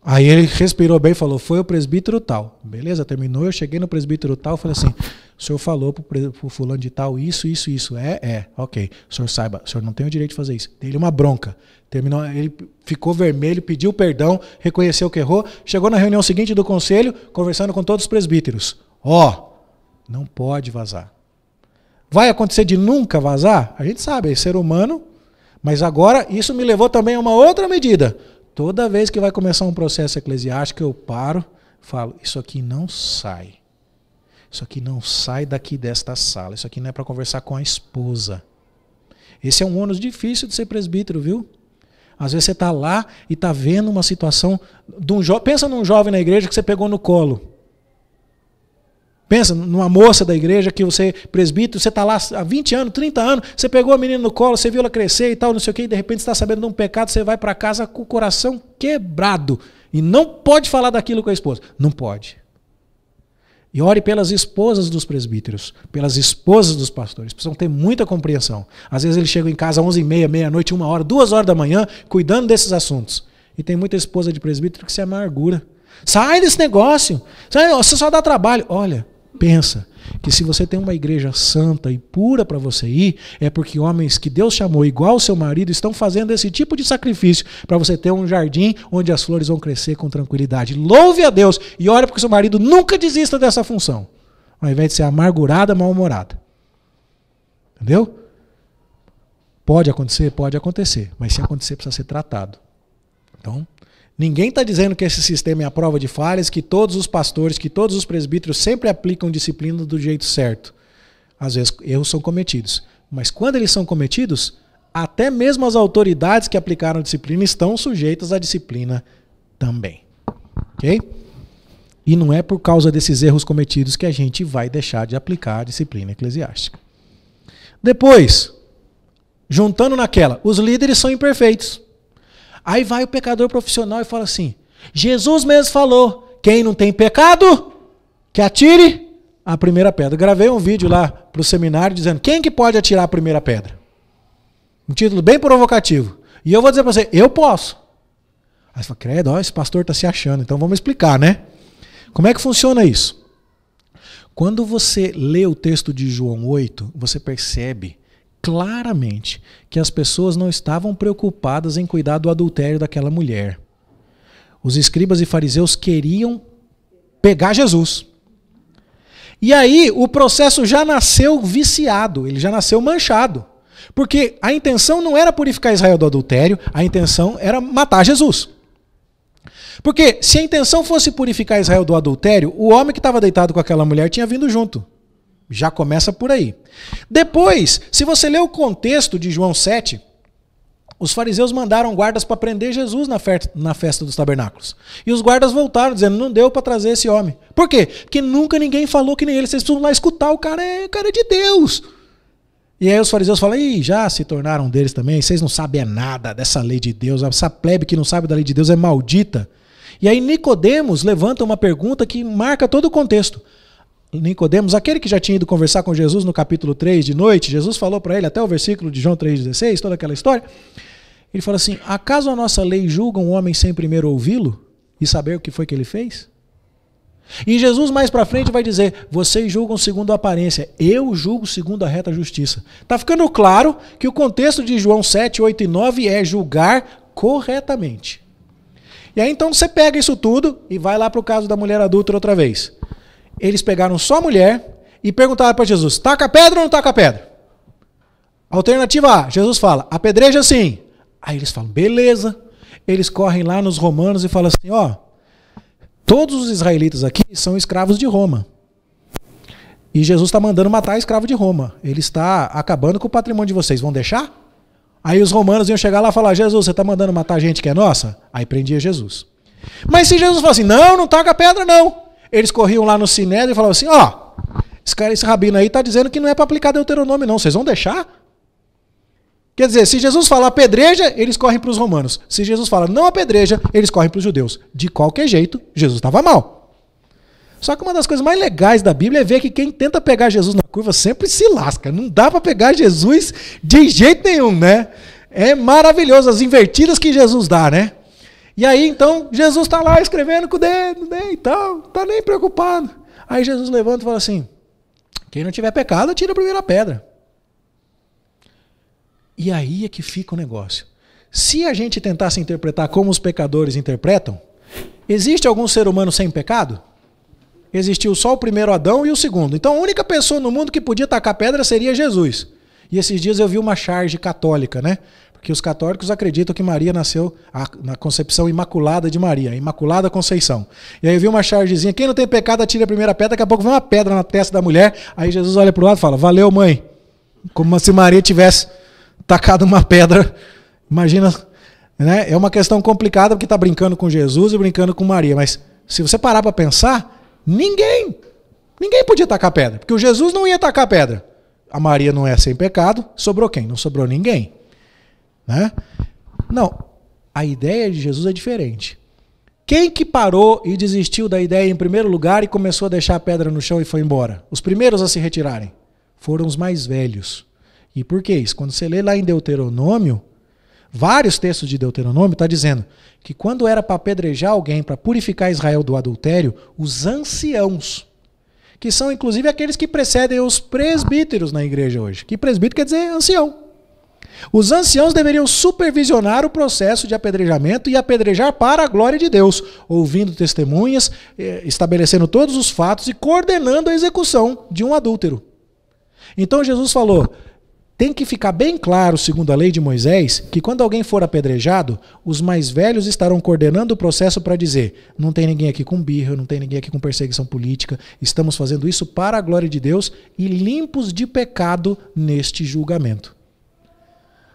Aí ele respirou bem e falou: Foi o presbítero tal. Beleza, terminou. Eu cheguei no presbítero tal falei assim: O senhor falou pro, pro fulano de tal isso, isso, isso. É, é, ok. O senhor saiba, o senhor não tem o direito de fazer isso. Dei-lhe uma bronca. Terminou, ele ficou vermelho, pediu perdão, reconheceu que errou. Chegou na reunião seguinte do conselho, conversando com todos os presbíteros. Ó, oh, não pode vazar. Vai acontecer de nunca vazar? A gente sabe, é ser humano. Mas agora isso me levou também a uma outra medida. Toda vez que vai começar um processo eclesiástico, eu paro, falo, isso aqui não sai. Isso aqui não sai daqui desta sala. Isso aqui não é para conversar com a esposa. Esse é um ônus difícil de ser presbítero, viu? Às vezes você está lá e está vendo uma situação. De um Pensa num jovem na igreja que você pegou no colo. Pensa numa moça da igreja que você, presbítero, você está lá há 20 anos, 30 anos, você pegou a menina no colo, você viu ela crescer e tal, não sei o quê, e de repente está sabendo de um pecado, você vai para casa com o coração quebrado. E não pode falar daquilo com a esposa. Não pode. E ore pelas esposas dos presbíteros, pelas esposas dos pastores. Precisam ter muita compreensão. Às vezes eles chegam em casa às 11h30, meia-noite, uma hora, duas horas da manhã, cuidando desses assuntos. E tem muita esposa de presbítero que se amargura. Sai desse negócio. Sai, você só dá trabalho. Olha, pensa que se você tem uma igreja santa e pura para você ir, é porque homens que Deus chamou igual seu marido estão fazendo esse tipo de sacrifício para você ter um jardim onde as flores vão crescer com tranquilidade. Louve a Deus e ore porque seu marido nunca desista dessa função, ao invés de ser amargurada, mal-humorada. Entendeu? Pode acontecer? Pode acontecer, mas se acontecer, precisa ser tratado. Então, Ninguém está dizendo que esse sistema é a prova de falhas, que todos os pastores, que todos os presbíteros sempre aplicam disciplina do jeito certo. Às vezes erros são cometidos. Mas quando eles são cometidos, até mesmo as autoridades que aplicaram disciplina estão sujeitas à disciplina também. Ok? E não é por causa desses erros cometidos que a gente vai deixar de aplicar a disciplina eclesiástica. Depois, juntando naquela, os líderes são imperfeitos. Aí vai o pecador profissional e fala assim: Jesus mesmo falou: quem não tem pecado, que atire a primeira pedra. Eu gravei um vídeo lá para o seminário dizendo: quem que pode atirar a primeira pedra? Um título bem provocativo. E eu vou dizer para você: eu posso. Aí você fala: credo, ó, esse pastor está se achando, então vamos explicar, né? Como é que funciona isso? Quando você lê o texto de João 8, você percebe claramente que as pessoas não estavam preocupadas em cuidar do adultério daquela mulher. Os escribas e fariseus queriam pegar Jesus. E aí o processo já nasceu viciado, ele já nasceu manchado. Porque a intenção não era purificar Israel do adultério, a intenção era matar Jesus. Porque se a intenção fosse purificar Israel do adultério, o homem que estava deitado com aquela mulher tinha vindo junto. Já começa por aí. Depois, se você ler o contexto de João 7, os fariseus mandaram guardas para prender Jesus na, festa dos tabernáculos. E os guardas voltaram dizendo: não deu para trazer esse homem. Por quê? Porque nunca ninguém falou que nem ele. Vocês precisam lá escutar, o cara é, o cara é de Deus. E aí os fariseus falam: Ih, já se tornaram deles também, vocês não sabem nada dessa lei de Deus, essa plebe que não sabe da lei de Deus é maldita. E aí Nicodemos levanta uma pergunta que marca todo o contexto. Nicodemos, aquele que já tinha ido conversar com Jesus no capítulo 3 de noite, Jesus falou para ele até o versículo de João 3,16, toda aquela história. Ele fala assim: Acaso a nossa lei julga um homem sem primeiro ouvi-lo e saber o que foi que ele fez? E Jesus mais para frente vai dizer: Vocês julgam segundo a aparência, eu julgo segundo a reta justiça. Tá ficando claro que o contexto de João 7, 8 e 9 é julgar corretamente. E aí então você pega isso tudo e vai lá para o caso da mulher adulta outra vez eles pegaram só a mulher e perguntaram para Jesus: taca pedra ou não taca pedra? Alternativa A, Jesus fala: apedreja sim. Aí eles falam: beleza. Eles correm lá nos romanos e falam assim: ó, todos os israelitas aqui são escravos de Roma. E Jesus está mandando matar escravo de Roma. Ele está acabando com o patrimônio de vocês. Vão deixar? Aí os romanos iam chegar lá e falar: Jesus, você está mandando matar gente que é nossa? Aí prendia Jesus. Mas se Jesus falasse: assim, não, não taca pedra, não. Eles corriam lá no Sinédrio e falavam assim: ó, esse, cara, esse rabino aí está dizendo que não é para aplicar Deuteronômio, não. Vocês vão deixar? Quer dizer, se Jesus fala apedreja, eles correm para os romanos. Se Jesus fala não apedreja, eles correm para os judeus. De qualquer jeito, Jesus estava mal. Só que uma das coisas mais legais da Bíblia é ver que quem tenta pegar Jesus na curva sempre se lasca. Não dá para pegar Jesus de jeito nenhum, né? É maravilhoso as invertidas que Jesus dá, né? E aí então Jesus está lá escrevendo com o dedo, né, então, tá nem preocupado. Aí Jesus levanta e fala assim: quem não tiver pecado, tira a primeira pedra. E aí é que fica o negócio. Se a gente tentasse interpretar como os pecadores interpretam, existe algum ser humano sem pecado? Existiu só o primeiro Adão e o segundo. Então a única pessoa no mundo que podia tacar pedra seria Jesus. E esses dias eu vi uma charge católica, né? que os católicos acreditam que Maria nasceu na concepção imaculada de Maria, Imaculada Conceição. E aí eu vi uma chargezinha, quem não tem pecado atira a primeira pedra, daqui a pouco vem uma pedra na testa da mulher, aí Jesus olha para o lado e fala, valeu mãe. Como se Maria tivesse tacado uma pedra, imagina, né? É uma questão complicada porque está brincando com Jesus e brincando com Maria, mas se você parar para pensar, ninguém, ninguém podia tacar pedra, porque o Jesus não ia tacar pedra. A Maria não é sem pecado, sobrou quem? Não sobrou ninguém. Né? Não, a ideia de Jesus é diferente. Quem que parou e desistiu da ideia em primeiro lugar e começou a deixar a pedra no chão e foi embora? Os primeiros a se retirarem foram os mais velhos. E por que isso? Quando você lê lá em Deuteronômio, vários textos de Deuteronômio está dizendo que quando era para apedrejar alguém, para purificar Israel do adultério, os anciãos, que são inclusive aqueles que precedem os presbíteros na igreja hoje, que presbítero quer dizer ancião, os anciãos deveriam supervisionar o processo de apedrejamento e apedrejar para a glória de Deus, ouvindo testemunhas, eh, estabelecendo todos os fatos e coordenando a execução de um adúltero. Então Jesus falou: tem que ficar bem claro, segundo a lei de Moisés, que quando alguém for apedrejado, os mais velhos estarão coordenando o processo para dizer: não tem ninguém aqui com birra, não tem ninguém aqui com perseguição política, estamos fazendo isso para a glória de Deus e limpos de pecado neste julgamento.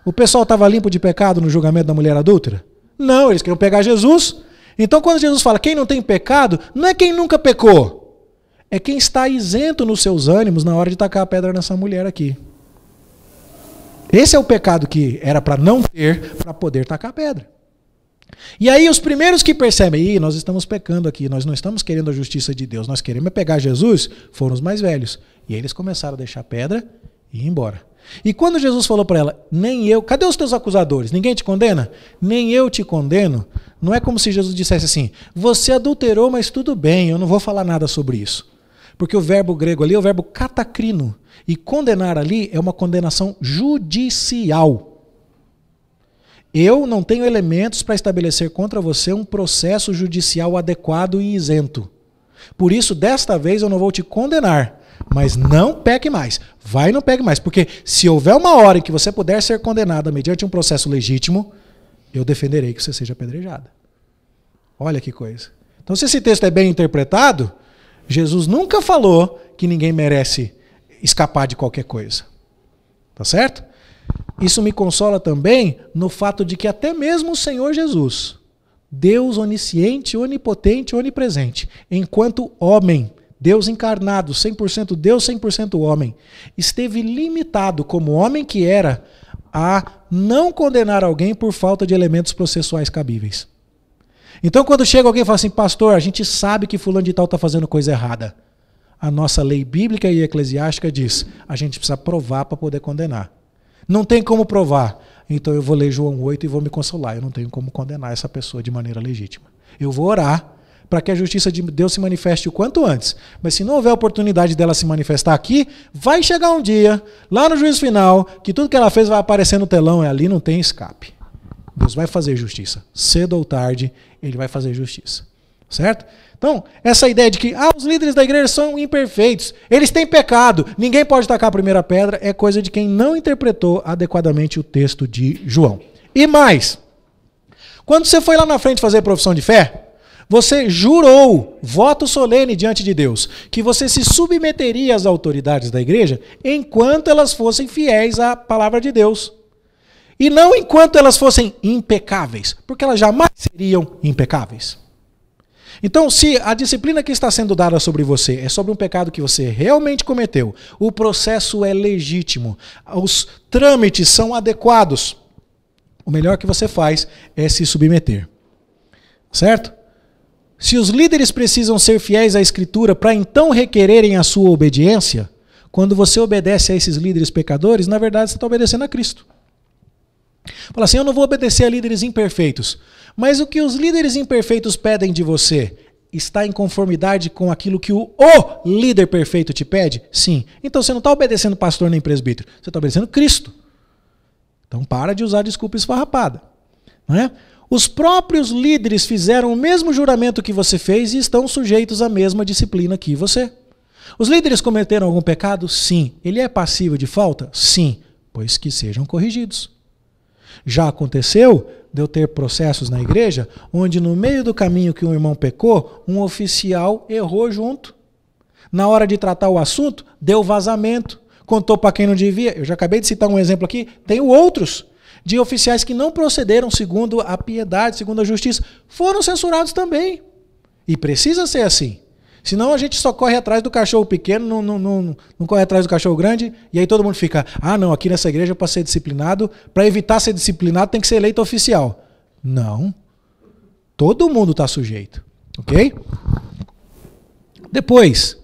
O pessoal estava limpo de pecado no julgamento da mulher adulta? Não, eles queriam pegar Jesus. Então, quando Jesus fala quem não tem pecado, não é quem nunca pecou, é quem está isento nos seus ânimos na hora de tacar a pedra nessa mulher aqui. Esse é o pecado que era para não ter, para poder tacar a pedra. E aí os primeiros que percebem, Ih, nós estamos pecando aqui, nós não estamos querendo a justiça de Deus, nós queremos é pegar Jesus, foram os mais velhos. E aí eles começaram a deixar a pedra e ir embora. E quando Jesus falou para ela, nem eu, cadê os teus acusadores? Ninguém te condena? Nem eu te condeno. Não é como se Jesus dissesse assim: você adulterou, mas tudo bem, eu não vou falar nada sobre isso. Porque o verbo grego ali é o verbo catacrino. E condenar ali é uma condenação judicial. Eu não tenho elementos para estabelecer contra você um processo judicial adequado e isento. Por isso, desta vez, eu não vou te condenar mas não pegue mais. Vai e não pegue mais. Porque se houver uma hora em que você puder ser condenada mediante um processo legítimo, eu defenderei que você seja apedrejada. Olha que coisa. Então, se esse texto é bem interpretado, Jesus nunca falou que ninguém merece escapar de qualquer coisa. Tá certo? Isso me consola também no fato de que até mesmo o Senhor Jesus, Deus onisciente, onipotente, onipresente, enquanto homem, Deus encarnado, 100% Deus, 100% homem, esteve limitado como homem que era a não condenar alguém por falta de elementos processuais cabíveis. Então, quando chega alguém e fala assim, pastor, a gente sabe que fulano de tal está fazendo coisa errada. A nossa lei bíblica e eclesiástica diz, a gente precisa provar para poder condenar. Não tem como provar. Então eu vou ler João 8 e vou me consolar. Eu não tenho como condenar essa pessoa de maneira legítima. Eu vou orar para que a justiça de Deus se manifeste o quanto antes. Mas se não houver oportunidade dela se manifestar aqui, vai chegar um dia, lá no juízo final, que tudo que ela fez vai aparecer no telão e ali não tem escape. Deus vai fazer justiça. Cedo ou tarde, ele vai fazer justiça. Certo? Então, essa ideia de que ah, os líderes da igreja são imperfeitos, eles têm pecado, ninguém pode tacar a primeira pedra, é coisa de quem não interpretou adequadamente o texto de João. E mais, quando você foi lá na frente fazer profissão de fé, você jurou, voto solene diante de Deus, que você se submeteria às autoridades da igreja enquanto elas fossem fiéis à palavra de Deus. E não enquanto elas fossem impecáveis, porque elas jamais seriam impecáveis. Então, se a disciplina que está sendo dada sobre você é sobre um pecado que você realmente cometeu, o processo é legítimo, os trâmites são adequados, o melhor que você faz é se submeter. Certo? Se os líderes precisam ser fiéis à Escritura para então requererem a sua obediência, quando você obedece a esses líderes pecadores, na verdade você está obedecendo a Cristo. Fala assim: eu não vou obedecer a líderes imperfeitos, mas o que os líderes imperfeitos pedem de você está em conformidade com aquilo que o, o líder perfeito te pede? Sim. Então você não está obedecendo pastor nem presbítero, você está obedecendo Cristo. Então para de usar desculpa esfarrapada. Não é? Os próprios líderes fizeram o mesmo juramento que você fez e estão sujeitos à mesma disciplina que você. Os líderes cometeram algum pecado? Sim. Ele é passível de falta? Sim. Pois que sejam corrigidos. Já aconteceu de eu ter processos na igreja onde, no meio do caminho que um irmão pecou, um oficial errou junto. Na hora de tratar o assunto, deu vazamento, contou para quem não devia. Eu já acabei de citar um exemplo aqui, tenho outros de oficiais que não procederam segundo a piedade, segundo a justiça, foram censurados também. E precisa ser assim. Senão a gente só corre atrás do cachorro pequeno, não, não, não, não, corre atrás do cachorro grande, e aí todo mundo fica, ah não, aqui nessa igreja é para ser disciplinado, para evitar ser disciplinado tem que ser eleito oficial. Não. Todo mundo está sujeito. Ok? Depois,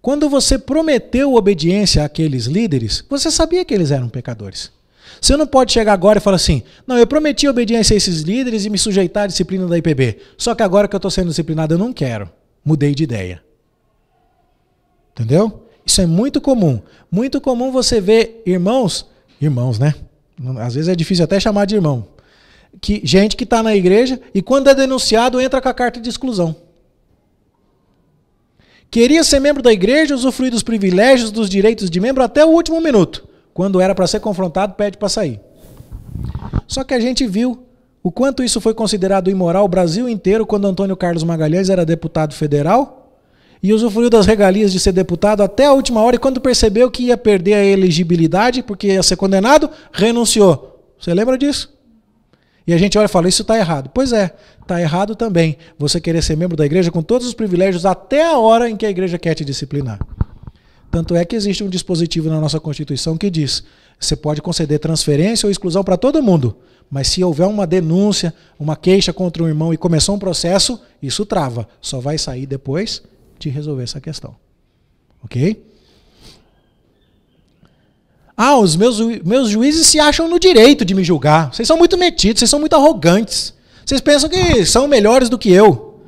quando você prometeu obediência àqueles líderes, você sabia que eles eram pecadores. Você não pode chegar agora e falar assim: não, eu prometi obediência a esses líderes e me sujeitar à disciplina da IPB. Só que agora que eu estou sendo disciplinado, eu não quero. Mudei de ideia. Entendeu? Isso é muito comum. Muito comum você ver irmãos, irmãos, né? Às vezes é difícil até chamar de irmão. Que, gente que está na igreja e quando é denunciado entra com a carta de exclusão. Queria ser membro da igreja, usufruir dos privilégios, dos direitos de membro até o último minuto quando era para ser confrontado, pede para sair. Só que a gente viu o quanto isso foi considerado imoral o Brasil inteiro quando Antônio Carlos Magalhães era deputado federal e usufruiu das regalias de ser deputado até a última hora e quando percebeu que ia perder a elegibilidade porque ia ser condenado, renunciou. Você lembra disso? E a gente olha e fala, isso está errado. Pois é, está errado também. Você querer ser membro da igreja com todos os privilégios até a hora em que a igreja quer te disciplinar. Tanto é que existe um dispositivo na nossa Constituição que diz: você pode conceder transferência ou exclusão para todo mundo, mas se houver uma denúncia, uma queixa contra um irmão e começou um processo, isso trava. Só vai sair depois de resolver essa questão. Ok? Ah, os meus, meus juízes se acham no direito de me julgar. Vocês são muito metidos, vocês são muito arrogantes. Vocês pensam que são melhores do que eu.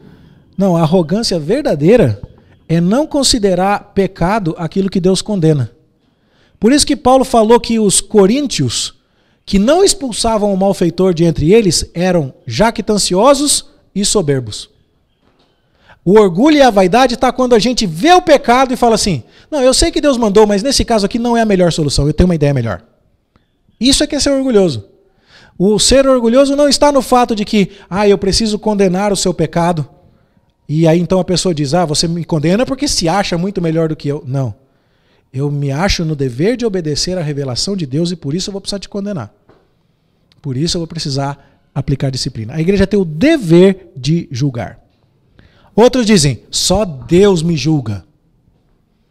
Não, a arrogância verdadeira é não considerar pecado aquilo que Deus condena. Por isso que Paulo falou que os coríntios, que não expulsavam o malfeitor de entre eles, eram jactanciosos e soberbos. O orgulho e a vaidade está quando a gente vê o pecado e fala assim: não, eu sei que Deus mandou, mas nesse caso aqui não é a melhor solução, eu tenho uma ideia melhor. Isso é que é ser orgulhoso. O ser orgulhoso não está no fato de que, ah, eu preciso condenar o seu pecado, e aí então a pessoa diz: Ah, você me condena porque se acha muito melhor do que eu. Não. Eu me acho no dever de obedecer à revelação de Deus e por isso eu vou precisar te condenar. Por isso eu vou precisar aplicar disciplina. A igreja tem o dever de julgar. Outros dizem: só Deus me julga.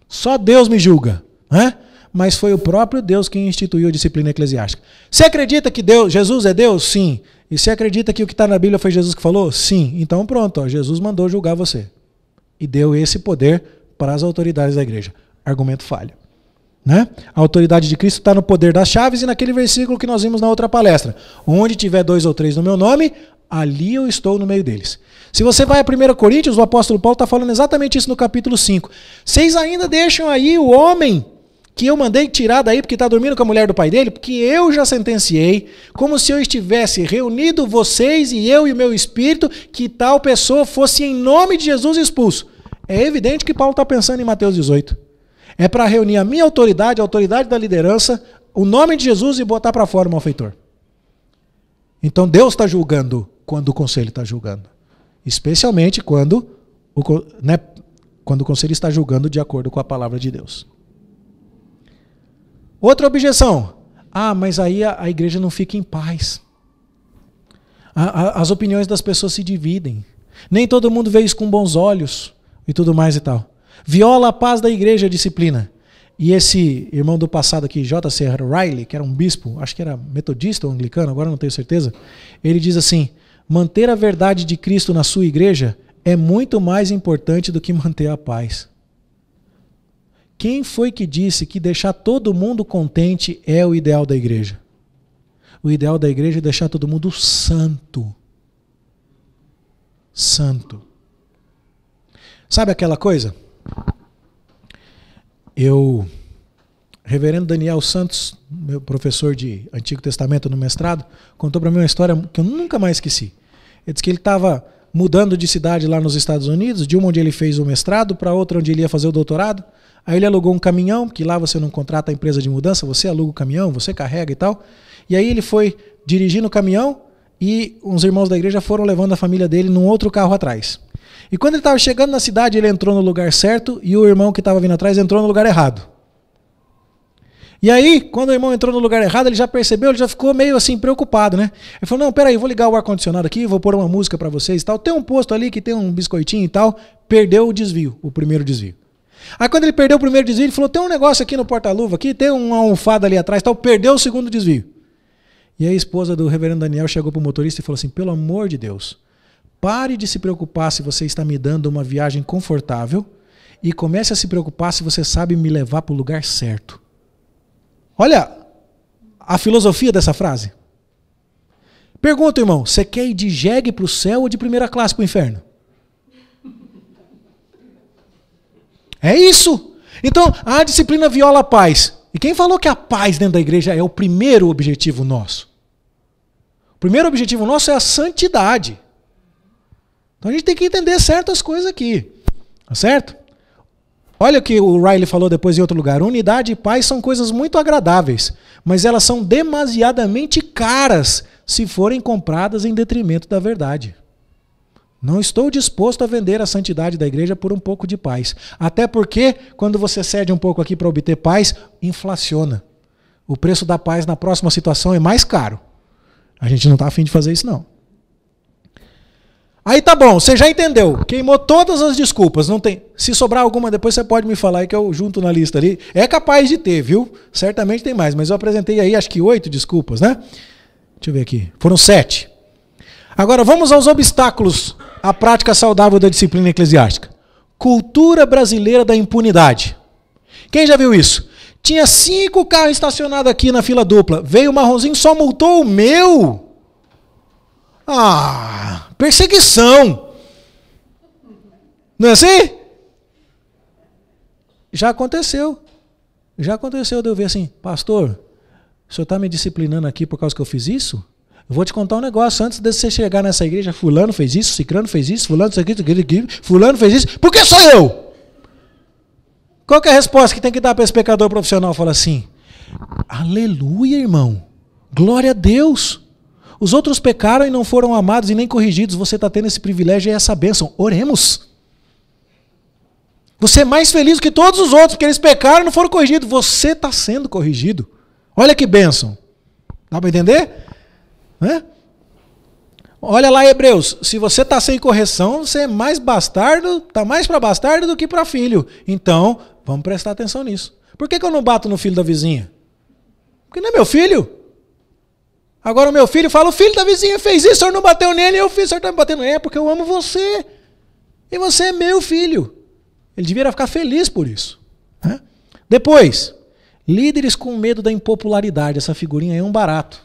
Só Deus me julga. Né? Mas foi o próprio Deus quem instituiu a disciplina eclesiástica. Você acredita que Deus, Jesus é Deus? Sim. E você acredita que o que está na Bíblia foi Jesus que falou? Sim. Então pronto, ó, Jesus mandou julgar você. E deu esse poder para as autoridades da igreja. Argumento falho. Né? A autoridade de Cristo está no poder das chaves e naquele versículo que nós vimos na outra palestra. Onde tiver dois ou três no meu nome, ali eu estou no meio deles. Se você vai a 1 Coríntios, o apóstolo Paulo está falando exatamente isso no capítulo 5. Vocês ainda deixam aí o homem que eu mandei tirar daí porque está dormindo com a mulher do pai dele, porque eu já sentenciei, como se eu estivesse reunido vocês e eu e o meu espírito, que tal pessoa fosse em nome de Jesus expulso. É evidente que Paulo está pensando em Mateus 18. É para reunir a minha autoridade, a autoridade da liderança, o nome de Jesus e botar para fora o malfeitor. Então Deus está julgando quando o conselho está julgando. Especialmente quando o, né, quando o conselho está julgando de acordo com a palavra de Deus. Outra objeção. Ah, mas aí a, a igreja não fica em paz. A, a, as opiniões das pessoas se dividem. Nem todo mundo vê isso com bons olhos e tudo mais e tal. Viola a paz da igreja, disciplina. E esse irmão do passado aqui, J.C. Riley, que era um bispo, acho que era metodista ou anglicano, agora não tenho certeza, ele diz assim: manter a verdade de Cristo na sua igreja é muito mais importante do que manter a paz. Quem foi que disse que deixar todo mundo contente é o ideal da igreja? O ideal da igreja é deixar todo mundo santo. Santo. Sabe aquela coisa? Eu, Reverendo Daniel Santos, meu professor de Antigo Testamento no mestrado, contou para mim uma história que eu nunca mais esqueci. Ele disse que ele estava mudando de cidade lá nos Estados Unidos, de uma onde ele fez o mestrado para outra onde ele ia fazer o doutorado. Aí ele alugou um caminhão, que lá você não contrata a empresa de mudança, você aluga o caminhão, você carrega e tal. E aí ele foi dirigindo o caminhão e uns irmãos da igreja foram levando a família dele num outro carro atrás. E quando ele estava chegando na cidade, ele entrou no lugar certo e o irmão que estava vindo atrás entrou no lugar errado. E aí, quando o irmão entrou no lugar errado, ele já percebeu, ele já ficou meio assim preocupado, né? Ele falou: "Não, peraí, vou ligar o ar condicionado aqui, vou pôr uma música para vocês e tal. Tem um posto ali que tem um biscoitinho e tal". Perdeu o desvio, o primeiro desvio. Aí quando ele perdeu o primeiro desvio, ele falou: tem um negócio aqui no porta-luva, aqui, tem uma almofada ali atrás, tal, perdeu o segundo desvio. E a esposa do reverendo Daniel chegou para o motorista e falou assim: pelo amor de Deus, pare de se preocupar se você está me dando uma viagem confortável e comece a se preocupar se você sabe me levar para o lugar certo. Olha a filosofia dessa frase. Pergunta, irmão, você quer ir de jegue para o céu ou de primeira classe para o inferno? É isso. Então, a disciplina viola a paz. E quem falou que a paz dentro da igreja é o primeiro objetivo nosso? O primeiro objetivo nosso é a santidade. Então a gente tem que entender certas coisas aqui. Tá certo? Olha o que o Riley falou depois em outro lugar. Unidade e paz são coisas muito agradáveis, mas elas são demasiadamente caras se forem compradas em detrimento da verdade. Não estou disposto a vender a santidade da igreja por um pouco de paz. Até porque, quando você cede um pouco aqui para obter paz, inflaciona. O preço da paz na próxima situação é mais caro. A gente não está afim de fazer isso, não. Aí tá bom, você já entendeu. Queimou todas as desculpas. Não tem. Se sobrar alguma, depois você pode me falar aí que eu junto na lista ali. É capaz de ter, viu? Certamente tem mais, mas eu apresentei aí acho que oito desculpas, né? Deixa eu ver aqui. Foram sete. Agora vamos aos obstáculos a prática saudável da disciplina eclesiástica. Cultura brasileira da impunidade. Quem já viu isso? Tinha cinco carros estacionados aqui na fila dupla. Veio o marronzinho, só multou o meu. Ah, perseguição. Não é assim? Já aconteceu. Já aconteceu de eu ver assim, pastor, o senhor está me disciplinando aqui por causa que eu fiz isso? Eu vou te contar um negócio. Antes de você chegar nessa igreja, fulano fez isso, cicrano fez isso, fulano fez isso, fulano fez isso. Por que sou eu? Qual é a resposta que tem que dar para esse pecador profissional? Fala assim, aleluia, irmão. Glória a Deus. Os outros pecaram e não foram amados e nem corrigidos. Você está tendo esse privilégio e essa bênção. Oremos. Você é mais feliz que todos os outros, porque eles pecaram e não foram corrigidos. Você está sendo corrigido. Olha que bênção. Dá para entender? Né? Olha lá, Hebreus, se você está sem correção, você é mais bastardo, está mais para bastardo do que para filho. Então, vamos prestar atenção nisso. Por que, que eu não bato no filho da vizinha? Porque não é meu filho. Agora o meu filho fala, o filho da vizinha fez isso, o senhor não bateu nele, eu fiz, o senhor está me batendo. É, porque eu amo você. E você é meu filho. Ele deveria ficar feliz por isso. Né? Depois, líderes com medo da impopularidade. Essa figurinha aí é um barato.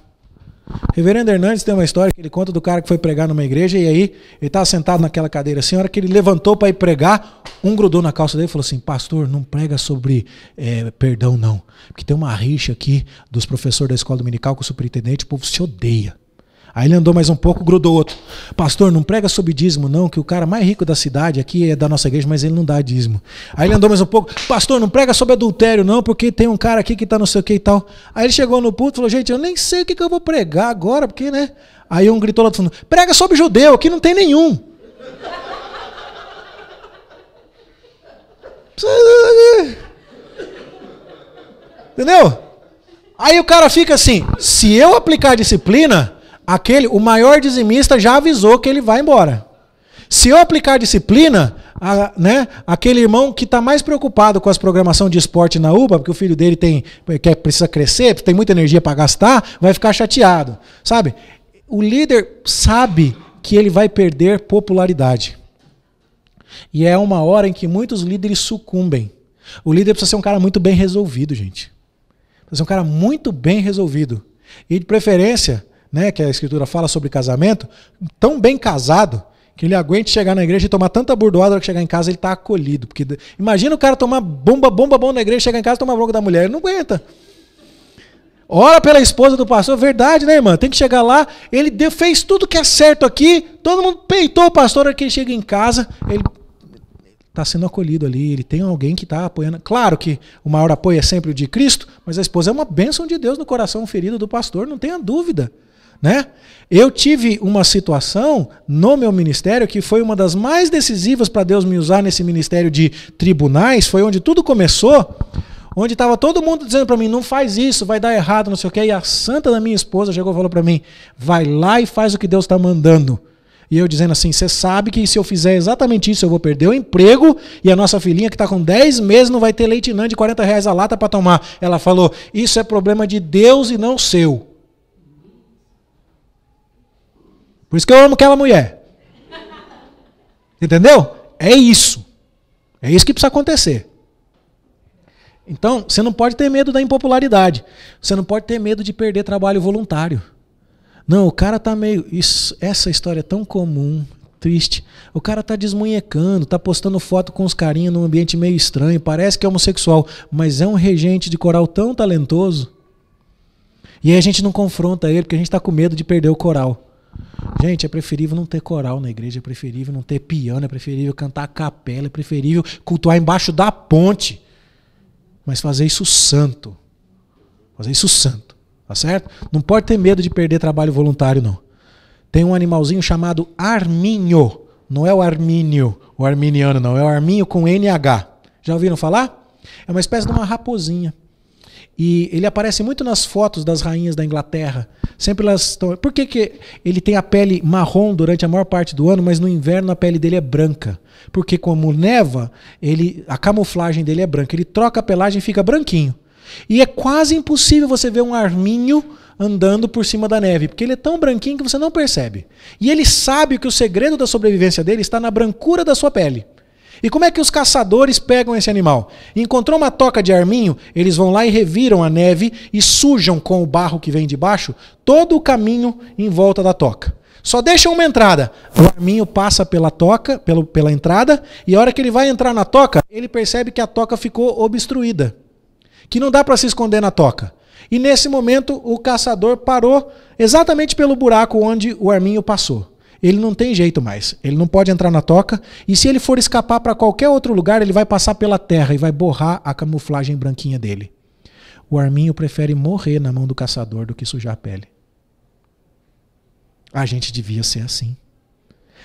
Reverendo Hernandes tem uma história que ele conta do cara que foi pregar numa igreja e aí ele estava sentado naquela cadeira assim, a hora que ele levantou para ir pregar, um grudou na calça dele e falou assim, pastor, não prega sobre é, perdão não, porque tem uma rixa aqui dos professores da escola dominical com o superintendente, o povo se odeia. Aí ele andou mais um pouco, grudou outro. Pastor, não prega sobre dízimo, não, que o cara mais rico da cidade aqui é da nossa igreja, mas ele não dá dízimo. Aí ele andou mais um pouco, pastor, não prega sobre adultério, não, porque tem um cara aqui que está não sei o que e tal. Aí ele chegou no puto e falou, gente, eu nem sei o que, que eu vou pregar agora, porque, né? Aí um gritou lá do fundo, prega sobre judeu, aqui não tem nenhum. Entendeu? Aí o cara fica assim, se eu aplicar disciplina, Aquele, o maior dizimista já avisou que ele vai embora. Se eu aplicar disciplina, a, né, aquele irmão que está mais preocupado com as programação de esporte na UBA, porque o filho dele tem quer, precisa crescer, tem muita energia para gastar, vai ficar chateado. Sabe? O líder sabe que ele vai perder popularidade. E é uma hora em que muitos líderes sucumbem. O líder precisa ser um cara muito bem resolvido, gente. Precisa ser um cara muito bem resolvido. E de preferência, né, que a escritura fala sobre casamento, tão bem casado que ele aguente chegar na igreja e tomar tanta burdoada que chegar em casa ele está acolhido. Porque imagina o cara tomar bomba, bomba, bomba na igreja, chegar em casa e tomar bronca da mulher, ele não aguenta. Ora pela esposa do pastor, verdade, né, irmã? Tem que chegar lá, ele deu, fez tudo que é certo aqui, todo mundo peitou o pastor, aqui ele chega em casa, ele está sendo acolhido ali, ele tem alguém que está apoiando. Claro que o maior apoio é sempre o de Cristo, mas a esposa é uma bênção de Deus no coração ferido do pastor, não tenha dúvida né? Eu tive uma situação no meu ministério que foi uma das mais decisivas para Deus me usar nesse ministério de tribunais, foi onde tudo começou, onde estava todo mundo dizendo para mim, não faz isso, vai dar errado, não sei o quê, e a santa da minha esposa chegou e falou para mim, vai lá e faz o que Deus está mandando. E eu dizendo assim, você sabe que se eu fizer exatamente isso, eu vou perder o emprego e a nossa filhinha que está com 10 meses não vai ter leite de 40 reais a lata para tomar. Ela falou, isso é problema de Deus e não seu. Por isso que eu amo aquela mulher. Entendeu? É isso. É isso que precisa acontecer. Então, você não pode ter medo da impopularidade. Você não pode ter medo de perder trabalho voluntário. Não, o cara tá meio. Isso, essa história é tão comum, triste. O cara tá desmunhecando, tá postando foto com os carinhos num ambiente meio estranho, parece que é homossexual, mas é um regente de coral tão talentoso. E aí a gente não confronta ele porque a gente está com medo de perder o coral. Gente, é preferível não ter coral na igreja, é preferível não ter piano, é preferível cantar a capela, é preferível cultuar embaixo da ponte. Mas fazer isso santo. Fazer isso santo. Tá certo? Não pode ter medo de perder trabalho voluntário, não. Tem um animalzinho chamado arminho. Não é o armínio, o arminiano, não. É o arminho com NH. Já ouviram falar? É uma espécie de uma raposinha. E ele aparece muito nas fotos das rainhas da Inglaterra. Sempre elas estão. Por que, que ele tem a pele marrom durante a maior parte do ano, mas no inverno a pele dele é branca? Porque, como neva, ele a camuflagem dele é branca. Ele troca a pelagem e fica branquinho. E é quase impossível você ver um arminho andando por cima da neve, porque ele é tão branquinho que você não percebe. E ele sabe que o segredo da sobrevivência dele está na brancura da sua pele. E como é que os caçadores pegam esse animal? Encontrou uma toca de arminho, eles vão lá e reviram a neve e sujam com o barro que vem de baixo todo o caminho em volta da toca. Só deixam uma entrada. O arminho passa pela toca, pelo, pela entrada, e a hora que ele vai entrar na toca, ele percebe que a toca ficou obstruída. Que não dá para se esconder na toca. E nesse momento, o caçador parou exatamente pelo buraco onde o arminho passou ele não tem jeito mais. Ele não pode entrar na toca. E se ele for escapar para qualquer outro lugar, ele vai passar pela terra e vai borrar a camuflagem branquinha dele. O Arminho prefere morrer na mão do caçador do que sujar a pele. A gente devia ser assim.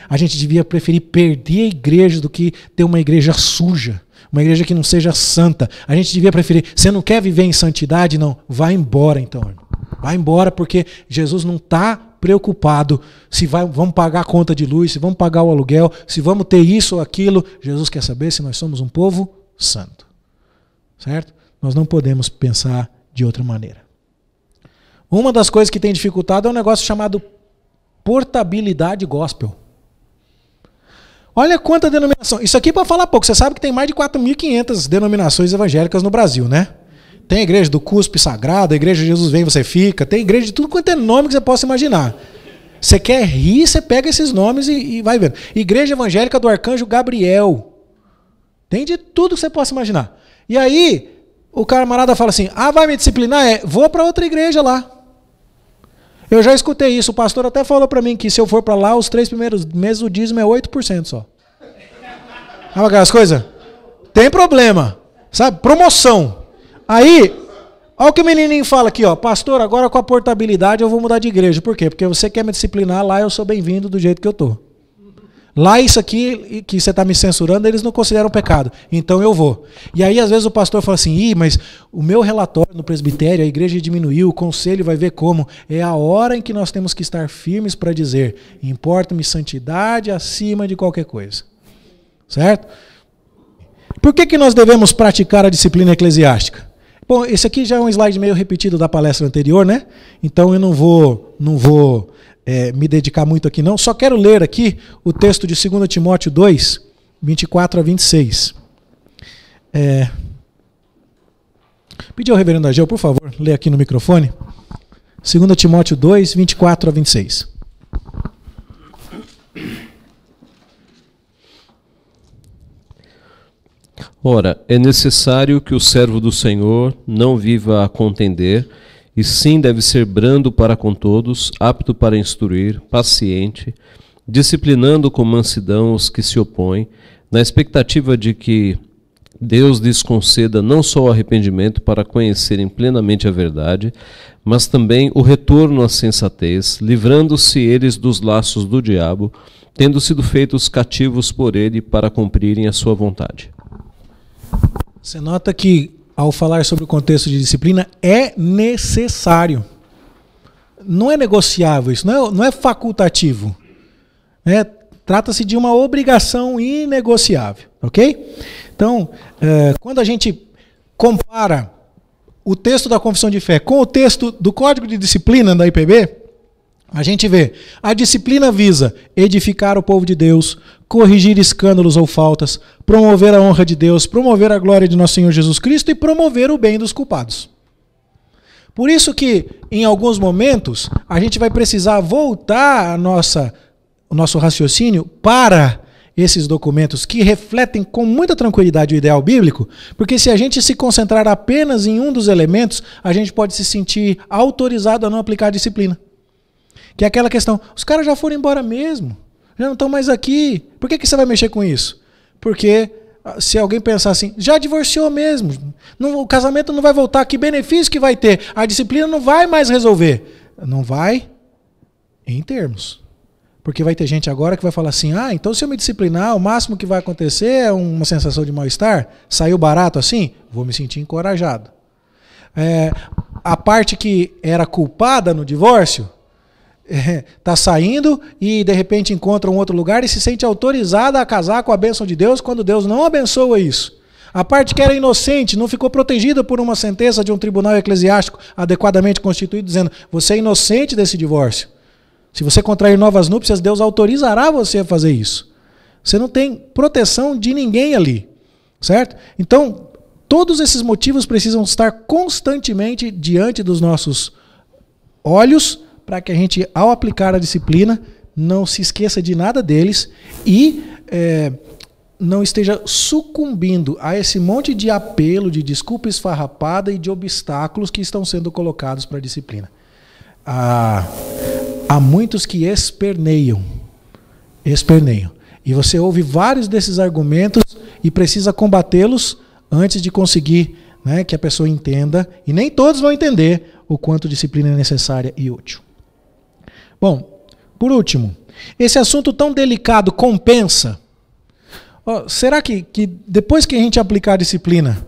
A gente devia preferir perder a igreja do que ter uma igreja suja, uma igreja que não seja santa. A gente devia preferir, você não quer viver em santidade? Não, vá embora então. Vai embora porque Jesus não está preocupado se vai, vamos pagar a conta de luz, se vamos pagar o aluguel, se vamos ter isso ou aquilo. Jesus quer saber se nós somos um povo santo. Certo? Nós não podemos pensar de outra maneira. Uma das coisas que tem dificultado é um negócio chamado portabilidade gospel. Olha quanta denominação. Isso aqui é para falar pouco. Você sabe que tem mais de 4.500 denominações evangélicas no Brasil, né? Tem a igreja do cuspe sagrado, a igreja de Jesus vem, você fica. Tem igreja de tudo quanto é nome que você possa imaginar. Você quer rir, você pega esses nomes e, e vai vendo. Igreja evangélica do arcanjo Gabriel. Tem de tudo que você possa imaginar. E aí, o camarada fala assim: ah, vai me disciplinar? É, vou para outra igreja lá. Eu já escutei isso. O pastor até falou para mim que se eu for para lá, os três primeiros meses o dízimo é 8% só. Sabe aquelas coisas? Tem problema. Sabe? Promoção. Aí, olha o que o menininho fala aqui, ó. Pastor, agora com a portabilidade eu vou mudar de igreja. Por quê? Porque você quer me disciplinar, lá eu sou bem-vindo do jeito que eu tô. Lá isso aqui que você está me censurando, eles não consideram pecado. Então eu vou. E aí às vezes o pastor fala assim: "Ih, mas o meu relatório no presbitério, a igreja diminuiu, o conselho vai ver como é a hora em que nós temos que estar firmes para dizer: importa-me santidade acima de qualquer coisa". Certo? Por que, que nós devemos praticar a disciplina eclesiástica? Bom, esse aqui já é um slide meio repetido da palestra anterior, né? Então eu não vou, não vou é, me dedicar muito aqui, não. Só quero ler aqui o texto de 2 Timóteo 2, 24 a 26. É... Pedir ao reverendo Ageu, por favor, lê aqui no microfone. 2 Timóteo 2, 24 a 26. Ora, é necessário que o servo do Senhor não viva a contender, e sim deve ser brando para com todos, apto para instruir, paciente, disciplinando com mansidão os que se opõem, na expectativa de que Deus lhes conceda não só o arrependimento para conhecerem plenamente a verdade, mas também o retorno à sensatez, livrando-se eles dos laços do diabo, tendo sido feitos cativos por ele para cumprirem a sua vontade. Você nota que, ao falar sobre o contexto de disciplina, é necessário. Não é negociável isso, não é, não é facultativo. Né? Trata-se de uma obrigação inegociável, ok? Então, é, quando a gente compara o texto da Confissão de Fé com o texto do Código de Disciplina da IPB, a gente vê, a disciplina visa edificar o povo de Deus, corrigir escândalos ou faltas, promover a honra de Deus, promover a glória de nosso Senhor Jesus Cristo e promover o bem dos culpados. Por isso que, em alguns momentos, a gente vai precisar voltar a nossa, o nosso raciocínio para esses documentos que refletem com muita tranquilidade o ideal bíblico, porque se a gente se concentrar apenas em um dos elementos, a gente pode se sentir autorizado a não aplicar a disciplina. Que é aquela questão, os caras já foram embora mesmo, já não estão mais aqui. Por que, que você vai mexer com isso? Porque ah, se alguém pensar assim, já divorciou mesmo, não, o casamento não vai voltar, que benefício que vai ter? A disciplina não vai mais resolver. Não vai em termos. Porque vai ter gente agora que vai falar assim: ah, então se eu me disciplinar, o máximo que vai acontecer é uma sensação de mal-estar? Saiu barato assim? Vou me sentir encorajado. É, a parte que era culpada no divórcio está é, tá saindo e de repente encontra um outro lugar e se sente autorizada a casar com a bênção de Deus quando Deus não abençoa isso. A parte que era inocente não ficou protegida por uma sentença de um tribunal eclesiástico adequadamente constituído, dizendo: você é inocente desse divórcio. Se você contrair novas núpcias, Deus autorizará você a fazer isso. Você não tem proteção de ninguém ali, certo? Então, todos esses motivos precisam estar constantemente diante dos nossos olhos para que a gente, ao aplicar a disciplina, não se esqueça de nada deles e é, não esteja sucumbindo a esse monte de apelo, de desculpa esfarrapada e de obstáculos que estão sendo colocados para a disciplina. Ah, há muitos que esperneiam. Esperneiam. E você ouve vários desses argumentos e precisa combatê-los antes de conseguir né, que a pessoa entenda. E nem todos vão entender o quanto disciplina é necessária e útil. Bom, por último, esse assunto tão delicado compensa? Oh, será que, que depois que a gente aplicar a disciplina,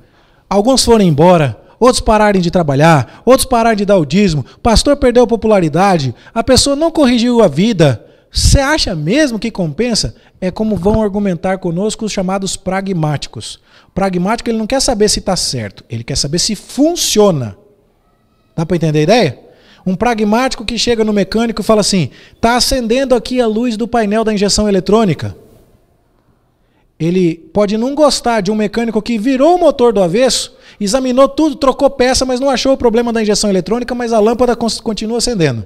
alguns forem embora, outros pararem de trabalhar, outros pararem de dar o dízimo, pastor perdeu popularidade, a pessoa não corrigiu a vida, você acha mesmo que compensa? É como vão argumentar conosco os chamados pragmáticos. O pragmático ele não quer saber se está certo, ele quer saber se funciona. Dá para entender a ideia? Um pragmático que chega no mecânico e fala assim: está acendendo aqui a luz do painel da injeção eletrônica. Ele pode não gostar de um mecânico que virou o motor do avesso, examinou tudo, trocou peça, mas não achou o problema da injeção eletrônica, mas a lâmpada continua acendendo.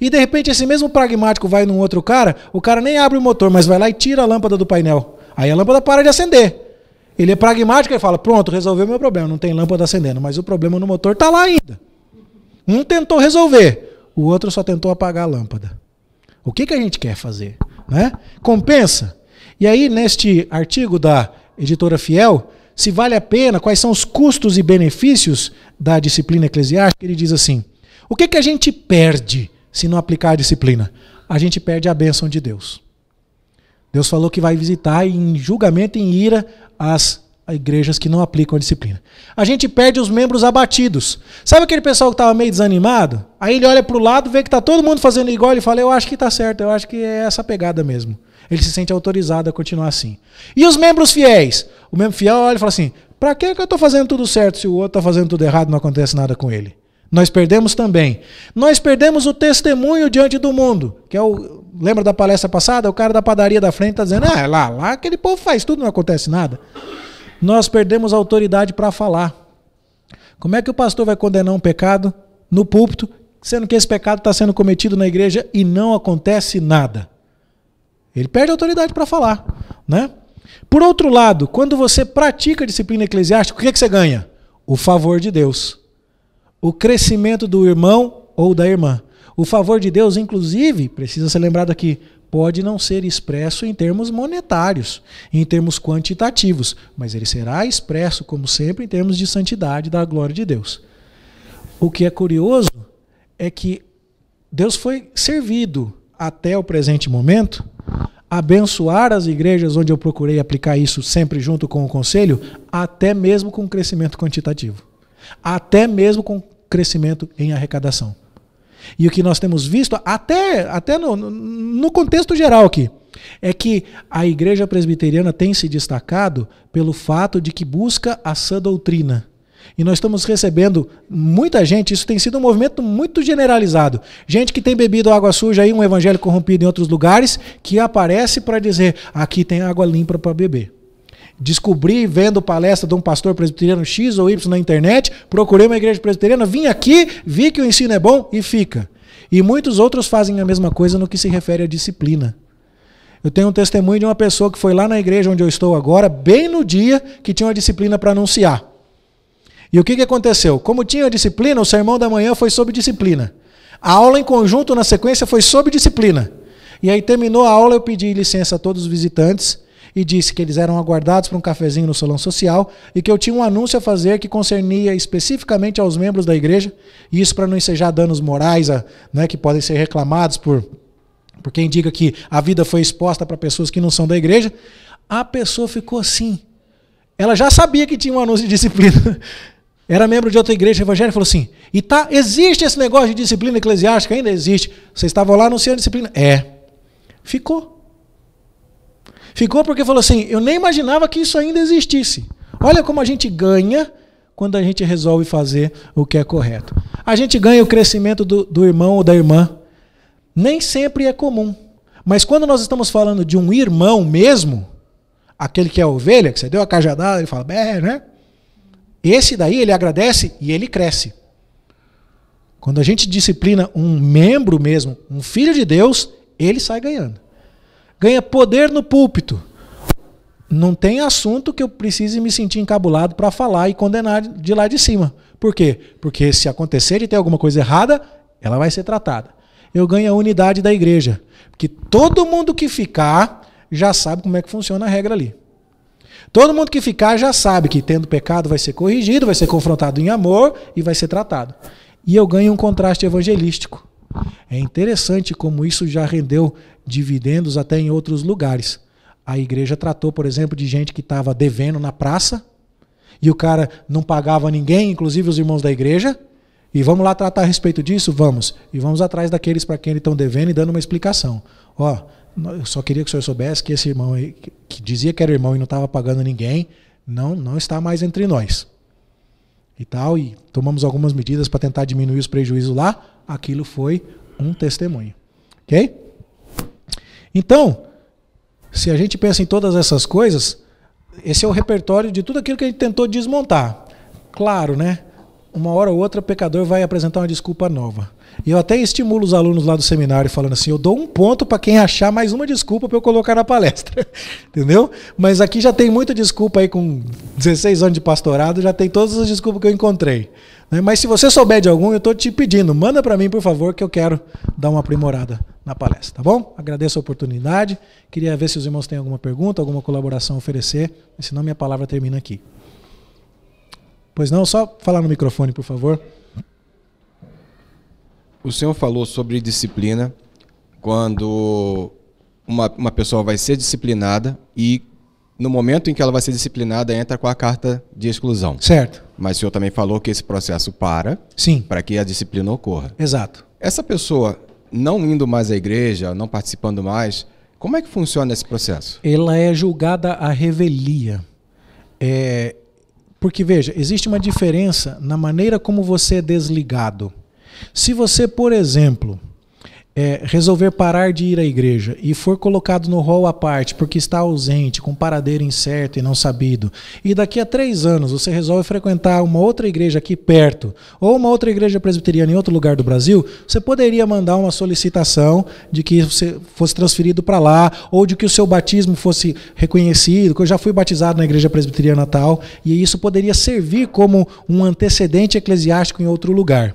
E de repente esse mesmo pragmático vai num outro cara, o cara nem abre o motor, mas vai lá e tira a lâmpada do painel. Aí a lâmpada para de acender. Ele é pragmático e fala: pronto, resolveu meu problema, não tem lâmpada acendendo, mas o problema no motor está lá ainda. Um tentou resolver, o outro só tentou apagar a lâmpada. O que, que a gente quer fazer? Né? Compensa? E aí, neste artigo da editora Fiel, se vale a pena, quais são os custos e benefícios da disciplina eclesiástica, ele diz assim: o que, que a gente perde se não aplicar a disciplina? A gente perde a bênção de Deus. Deus falou que vai visitar em julgamento, e em ira, as a igrejas que não aplicam a disciplina. A gente perde os membros abatidos. Sabe aquele pessoal que estava meio desanimado? Aí ele olha para o lado, vê que está todo mundo fazendo igual e fala: Eu acho que está certo, eu acho que é essa pegada mesmo. Ele se sente autorizado a continuar assim. E os membros fiéis? O membro fiel olha e fala assim: Para que, eu estou fazendo tudo certo se o outro está fazendo tudo errado não acontece nada com ele? Nós perdemos também. Nós perdemos o testemunho diante do mundo, que é o. Lembra da palestra passada? O cara da padaria da frente está dizendo: Ah, lá, lá aquele povo faz tudo, não acontece nada nós perdemos a autoridade para falar. Como é que o pastor vai condenar um pecado no púlpito, sendo que esse pecado está sendo cometido na igreja e não acontece nada? Ele perde a autoridade para falar, né? Por outro lado, quando você pratica a disciplina eclesiástica, o que, é que você ganha? O favor de Deus. O crescimento do irmão ou da irmã. O favor de Deus, inclusive, precisa ser lembrado aqui, pode não ser expresso em termos monetários, em termos quantitativos, mas ele será expresso, como sempre, em termos de santidade da glória de Deus. O que é curioso é que Deus foi servido até o presente momento abençoar as igrejas onde eu procurei aplicar isso sempre junto com o conselho, até mesmo com crescimento quantitativo, até mesmo com crescimento em arrecadação. E o que nós temos visto, até, até no, no contexto geral aqui, é que a igreja presbiteriana tem se destacado pelo fato de que busca a sã doutrina. E nós estamos recebendo muita gente, isso tem sido um movimento muito generalizado. Gente que tem bebido água suja aí, um evangelho corrompido em outros lugares, que aparece para dizer: aqui tem água limpa para beber descobri vendo palestra de um pastor presbiteriano X ou Y na internet, procurei uma igreja presbiteriana, vim aqui, vi que o ensino é bom e fica. E muitos outros fazem a mesma coisa no que se refere à disciplina. Eu tenho um testemunho de uma pessoa que foi lá na igreja onde eu estou agora, bem no dia que tinha uma disciplina para anunciar. E o que, que aconteceu? Como tinha a disciplina, o sermão da manhã foi sobre disciplina. A aula em conjunto, na sequência, foi sobre disciplina. E aí terminou a aula, eu pedi licença a todos os visitantes e disse que eles eram aguardados para um cafezinho no salão social e que eu tinha um anúncio a fazer que concernia especificamente aos membros da igreja, e isso para não ensejar danos morais a, né, que podem ser reclamados por, por quem diga que a vida foi exposta para pessoas que não são da igreja. A pessoa ficou assim. Ela já sabia que tinha um anúncio de disciplina. Era membro de outra igreja evangélica falou assim: e tá, existe esse negócio de disciplina eclesiástica? Ainda existe. Você estava lá anunciando disciplina? É. Ficou. Ficou porque falou assim: eu nem imaginava que isso ainda existisse. Olha como a gente ganha quando a gente resolve fazer o que é correto. A gente ganha o crescimento do, do irmão ou da irmã. Nem sempre é comum. Mas quando nós estamos falando de um irmão mesmo, aquele que é ovelha, que você deu a cajadada, ele fala, é, né? Esse daí ele agradece e ele cresce. Quando a gente disciplina um membro mesmo, um filho de Deus, ele sai ganhando ganha poder no púlpito. Não tem assunto que eu precise me sentir encabulado para falar e condenar de lá de cima. Por quê? Porque se acontecer de ter alguma coisa errada, ela vai ser tratada. Eu ganho a unidade da igreja. Porque todo mundo que ficar já sabe como é que funciona a regra ali. Todo mundo que ficar já sabe que tendo pecado vai ser corrigido, vai ser confrontado em amor e vai ser tratado. E eu ganho um contraste evangelístico. É interessante como isso já rendeu dividendos até em outros lugares. A igreja tratou, por exemplo, de gente que estava devendo na praça e o cara não pagava ninguém, inclusive os irmãos da igreja. E vamos lá tratar a respeito disso? Vamos. E vamos atrás daqueles para quem eles estão devendo e dando uma explicação. Ó, eu só queria que o senhor soubesse que esse irmão aí, que dizia que era irmão e não estava pagando ninguém, não, não está mais entre nós. E tal, e tomamos algumas medidas para tentar diminuir os prejuízos lá. Aquilo foi um testemunho. Ok? Então, se a gente pensa em todas essas coisas, esse é o repertório de tudo aquilo que a gente tentou desmontar. Claro, né? Uma hora ou outra o pecador vai apresentar uma desculpa nova. E eu até estimulo os alunos lá do seminário falando assim: eu dou um ponto para quem achar mais uma desculpa para eu colocar na palestra. Entendeu? Mas aqui já tem muita desculpa aí com 16 anos de pastorado, já tem todas as desculpas que eu encontrei. Né? Mas se você souber de algum, eu estou te pedindo, manda para mim, por favor, que eu quero dar uma aprimorada na palestra, tá bom? Agradeço a oportunidade. Queria ver se os irmãos têm alguma pergunta, alguma colaboração a oferecer, senão minha palavra termina aqui. Pois não, só falar no microfone, por favor. O senhor falou sobre disciplina, quando uma, uma pessoa vai ser disciplinada e no momento em que ela vai ser disciplinada, entra com a carta de exclusão. Certo. Mas o senhor também falou que esse processo para. Sim. Para que a disciplina ocorra. Exato. Essa pessoa, não indo mais à igreja, não participando mais, como é que funciona esse processo? Ela é julgada a revelia. É, porque, veja, existe uma diferença na maneira como você é desligado. Se você, por exemplo, é, resolver parar de ir à igreja e for colocado no rol à parte porque está ausente, com paradeiro incerto e não sabido, e daqui a três anos você resolve frequentar uma outra igreja aqui perto, ou uma outra igreja presbiteriana em outro lugar do Brasil, você poderia mandar uma solicitação de que você fosse transferido para lá, ou de que o seu batismo fosse reconhecido, que eu já fui batizado na igreja presbiteriana tal, e isso poderia servir como um antecedente eclesiástico em outro lugar.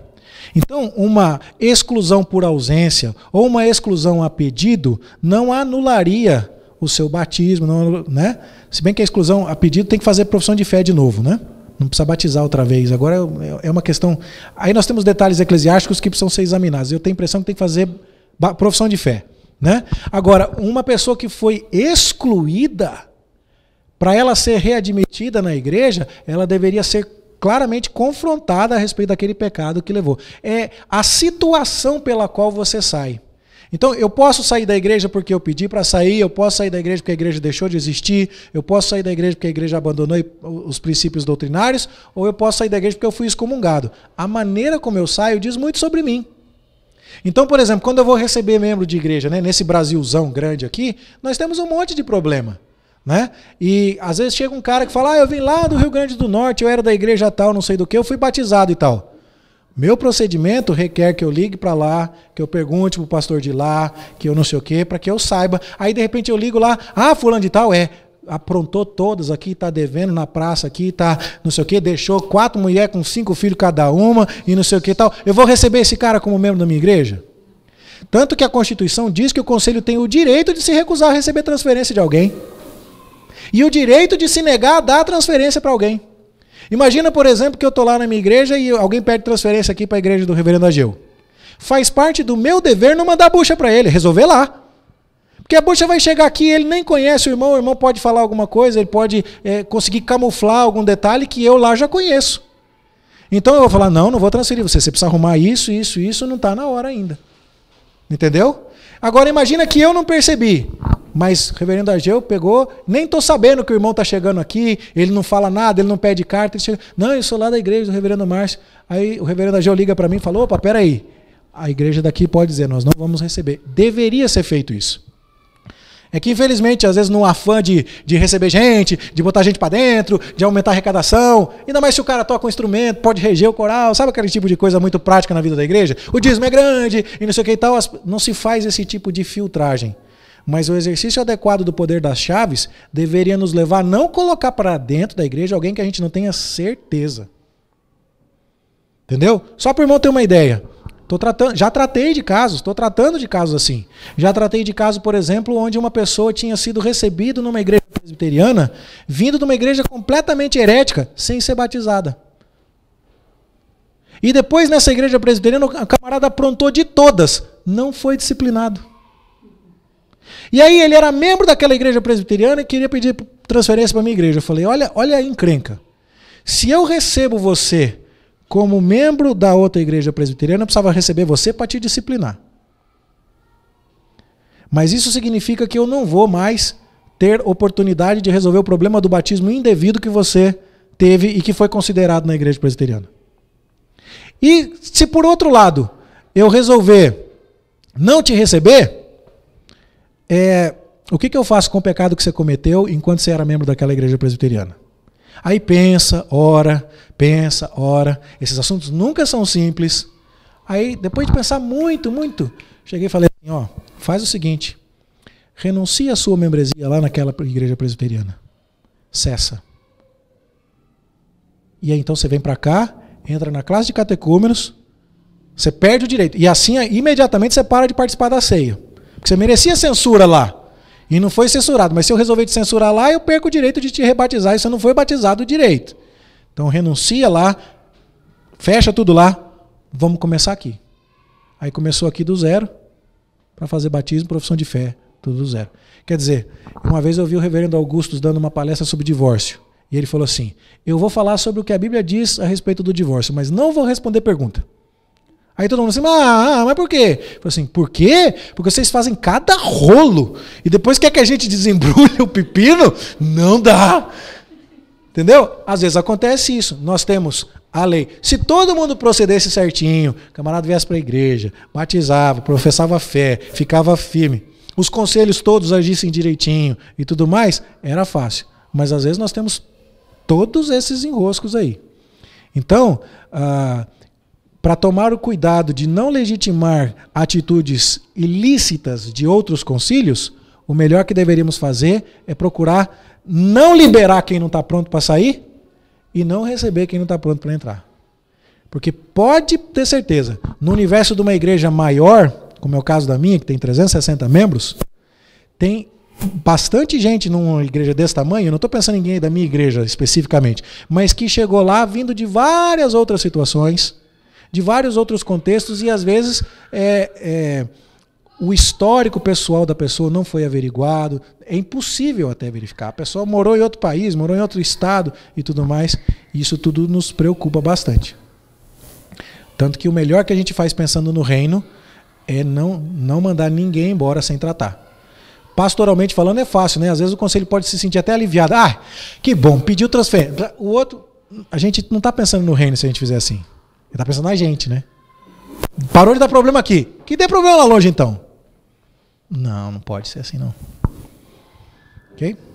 Então, uma exclusão por ausência ou uma exclusão a pedido não anularia o seu batismo, não, né? Se bem que a exclusão a pedido tem que fazer profissão de fé de novo, né? Não precisa batizar outra vez. Agora é, é, é uma questão. Aí nós temos detalhes eclesiásticos que precisam ser examinados. Eu tenho a impressão que tem que fazer profissão de fé, né? Agora, uma pessoa que foi excluída para ela ser readmitida na igreja, ela deveria ser claramente confrontada a respeito daquele pecado que levou. É a situação pela qual você sai. Então, eu posso sair da igreja porque eu pedi para sair, eu posso sair da igreja porque a igreja deixou de existir, eu posso sair da igreja porque a igreja abandonou os princípios doutrinários, ou eu posso sair da igreja porque eu fui excomungado. A maneira como eu saio diz muito sobre mim. Então, por exemplo, quando eu vou receber membro de igreja, né, nesse Brasilzão grande aqui, nós temos um monte de problema. Né? E às vezes chega um cara que fala: ah, eu vim lá do Rio Grande do Norte, eu era da igreja tal, não sei do que, eu fui batizado e tal. Meu procedimento requer que eu ligue para lá, que eu pergunte pro pastor de lá, que eu não sei o que, para que eu saiba. Aí de repente eu ligo lá, ah, fulano de tal é, aprontou todas aqui, tá devendo na praça aqui, tá, não sei o que, deixou quatro mulheres com cinco filhos cada uma e não sei o que tal. Eu vou receber esse cara como membro da minha igreja? Tanto que a Constituição diz que o conselho tem o direito de se recusar a receber transferência de alguém. E o direito de se negar a dar transferência para alguém. Imagina, por exemplo, que eu estou lá na minha igreja e alguém pede transferência aqui para a igreja do reverendo Ageu. Faz parte do meu dever não mandar bucha para ele, resolver lá. Porque a bucha vai chegar aqui, ele nem conhece o irmão, o irmão pode falar alguma coisa, ele pode é, conseguir camuflar algum detalhe que eu lá já conheço. Então eu vou falar: não, não vou transferir você, você precisa arrumar isso, isso, isso, não está na hora ainda. Entendeu? Agora imagina que eu não percebi. Mas reverendo Argeu pegou, nem tô sabendo que o irmão tá chegando aqui, ele não fala nada, ele não pede carta, ele chega, não, eu sou lá da igreja do reverendo Márcio. Aí o reverendo Argeu liga para mim e falou, opa, peraí, a igreja daqui pode dizer, nós não vamos receber. Deveria ser feito isso. É que infelizmente, às vezes, no afã de, de receber gente, de botar gente para dentro, de aumentar a arrecadação, ainda mais se o cara toca um instrumento, pode reger o coral, sabe aquele tipo de coisa muito prática na vida da igreja? O dízimo é grande e não sei o que e tal, não se faz esse tipo de filtragem. Mas o exercício adequado do poder das chaves deveria nos levar a não colocar para dentro da igreja alguém que a gente não tenha certeza. Entendeu? Só para o irmão ter uma ideia. Tô tratando, já tratei de casos, estou tratando de casos assim. Já tratei de caso, por exemplo, onde uma pessoa tinha sido recebida numa igreja presbiteriana, vindo de uma igreja completamente herética, sem ser batizada. E depois nessa igreja presbiteriana, o camarada aprontou de todas, não foi disciplinado. E aí ele era membro daquela igreja presbiteriana e queria pedir transferência para minha igreja. Eu falei: "Olha, olha a encrenca. Se eu recebo você como membro da outra igreja presbiteriana, eu precisava receber você para te disciplinar. Mas isso significa que eu não vou mais ter oportunidade de resolver o problema do batismo indevido que você teve e que foi considerado na igreja presbiteriana. E se por outro lado eu resolver não te receber, é, o que, que eu faço com o pecado que você cometeu enquanto você era membro daquela igreja presbiteriana? Aí pensa, ora, pensa, ora. Esses assuntos nunca são simples. Aí, depois de pensar muito, muito, cheguei e falei assim: ó, faz o seguinte, renuncia a sua membresia lá naquela igreja presbiteriana. Cessa. E aí então você vem para cá, entra na classe de catecúmenos, você perde o direito. E assim, imediatamente você para de participar da ceia. Porque você merecia censura lá. E não foi censurado. Mas se eu resolver te censurar lá, eu perco o direito de te rebatizar e você não foi batizado direito. Então renuncia lá, fecha tudo lá, vamos começar aqui. Aí começou aqui do zero, para fazer batismo, profissão de fé, tudo do zero. Quer dizer, uma vez eu vi o reverendo Augusto dando uma palestra sobre divórcio. E ele falou assim: Eu vou falar sobre o que a Bíblia diz a respeito do divórcio, mas não vou responder pergunta. Aí todo mundo assim, ah, ah, ah, mas por quê? Eu falei assim, por quê? Porque vocês fazem cada rolo. E depois quer que a gente desembrulhe o pepino? Não dá. Entendeu? Às vezes acontece isso. Nós temos a lei. Se todo mundo procedesse certinho, camarada viesse para a igreja, batizava, professava fé, ficava firme, os conselhos todos agissem direitinho e tudo mais, era fácil. Mas às vezes nós temos todos esses enroscos aí. Então, ah, para tomar o cuidado de não legitimar atitudes ilícitas de outros concílios, o melhor que deveríamos fazer é procurar não liberar quem não está pronto para sair e não receber quem não está pronto para entrar. Porque pode ter certeza, no universo de uma igreja maior, como é o caso da minha, que tem 360 membros, tem bastante gente numa igreja desse tamanho, eu não estou pensando em ninguém da minha igreja especificamente, mas que chegou lá vindo de várias outras situações de vários outros contextos e às vezes é, é, o histórico pessoal da pessoa não foi averiguado, é impossível até verificar. A pessoa morou em outro país, morou em outro estado e tudo mais. isso tudo nos preocupa bastante. Tanto que o melhor que a gente faz pensando no reino é não, não mandar ninguém embora sem tratar. Pastoralmente falando é fácil, né? Às vezes o conselho pode se sentir até aliviado. Ah, que bom, pediu transferência. O outro, a gente não está pensando no reino se a gente fizer assim. Ele tá pensando na gente, né? Parou de dar problema aqui. Que dê problema lá longe então. Não, não pode ser assim não. Ok?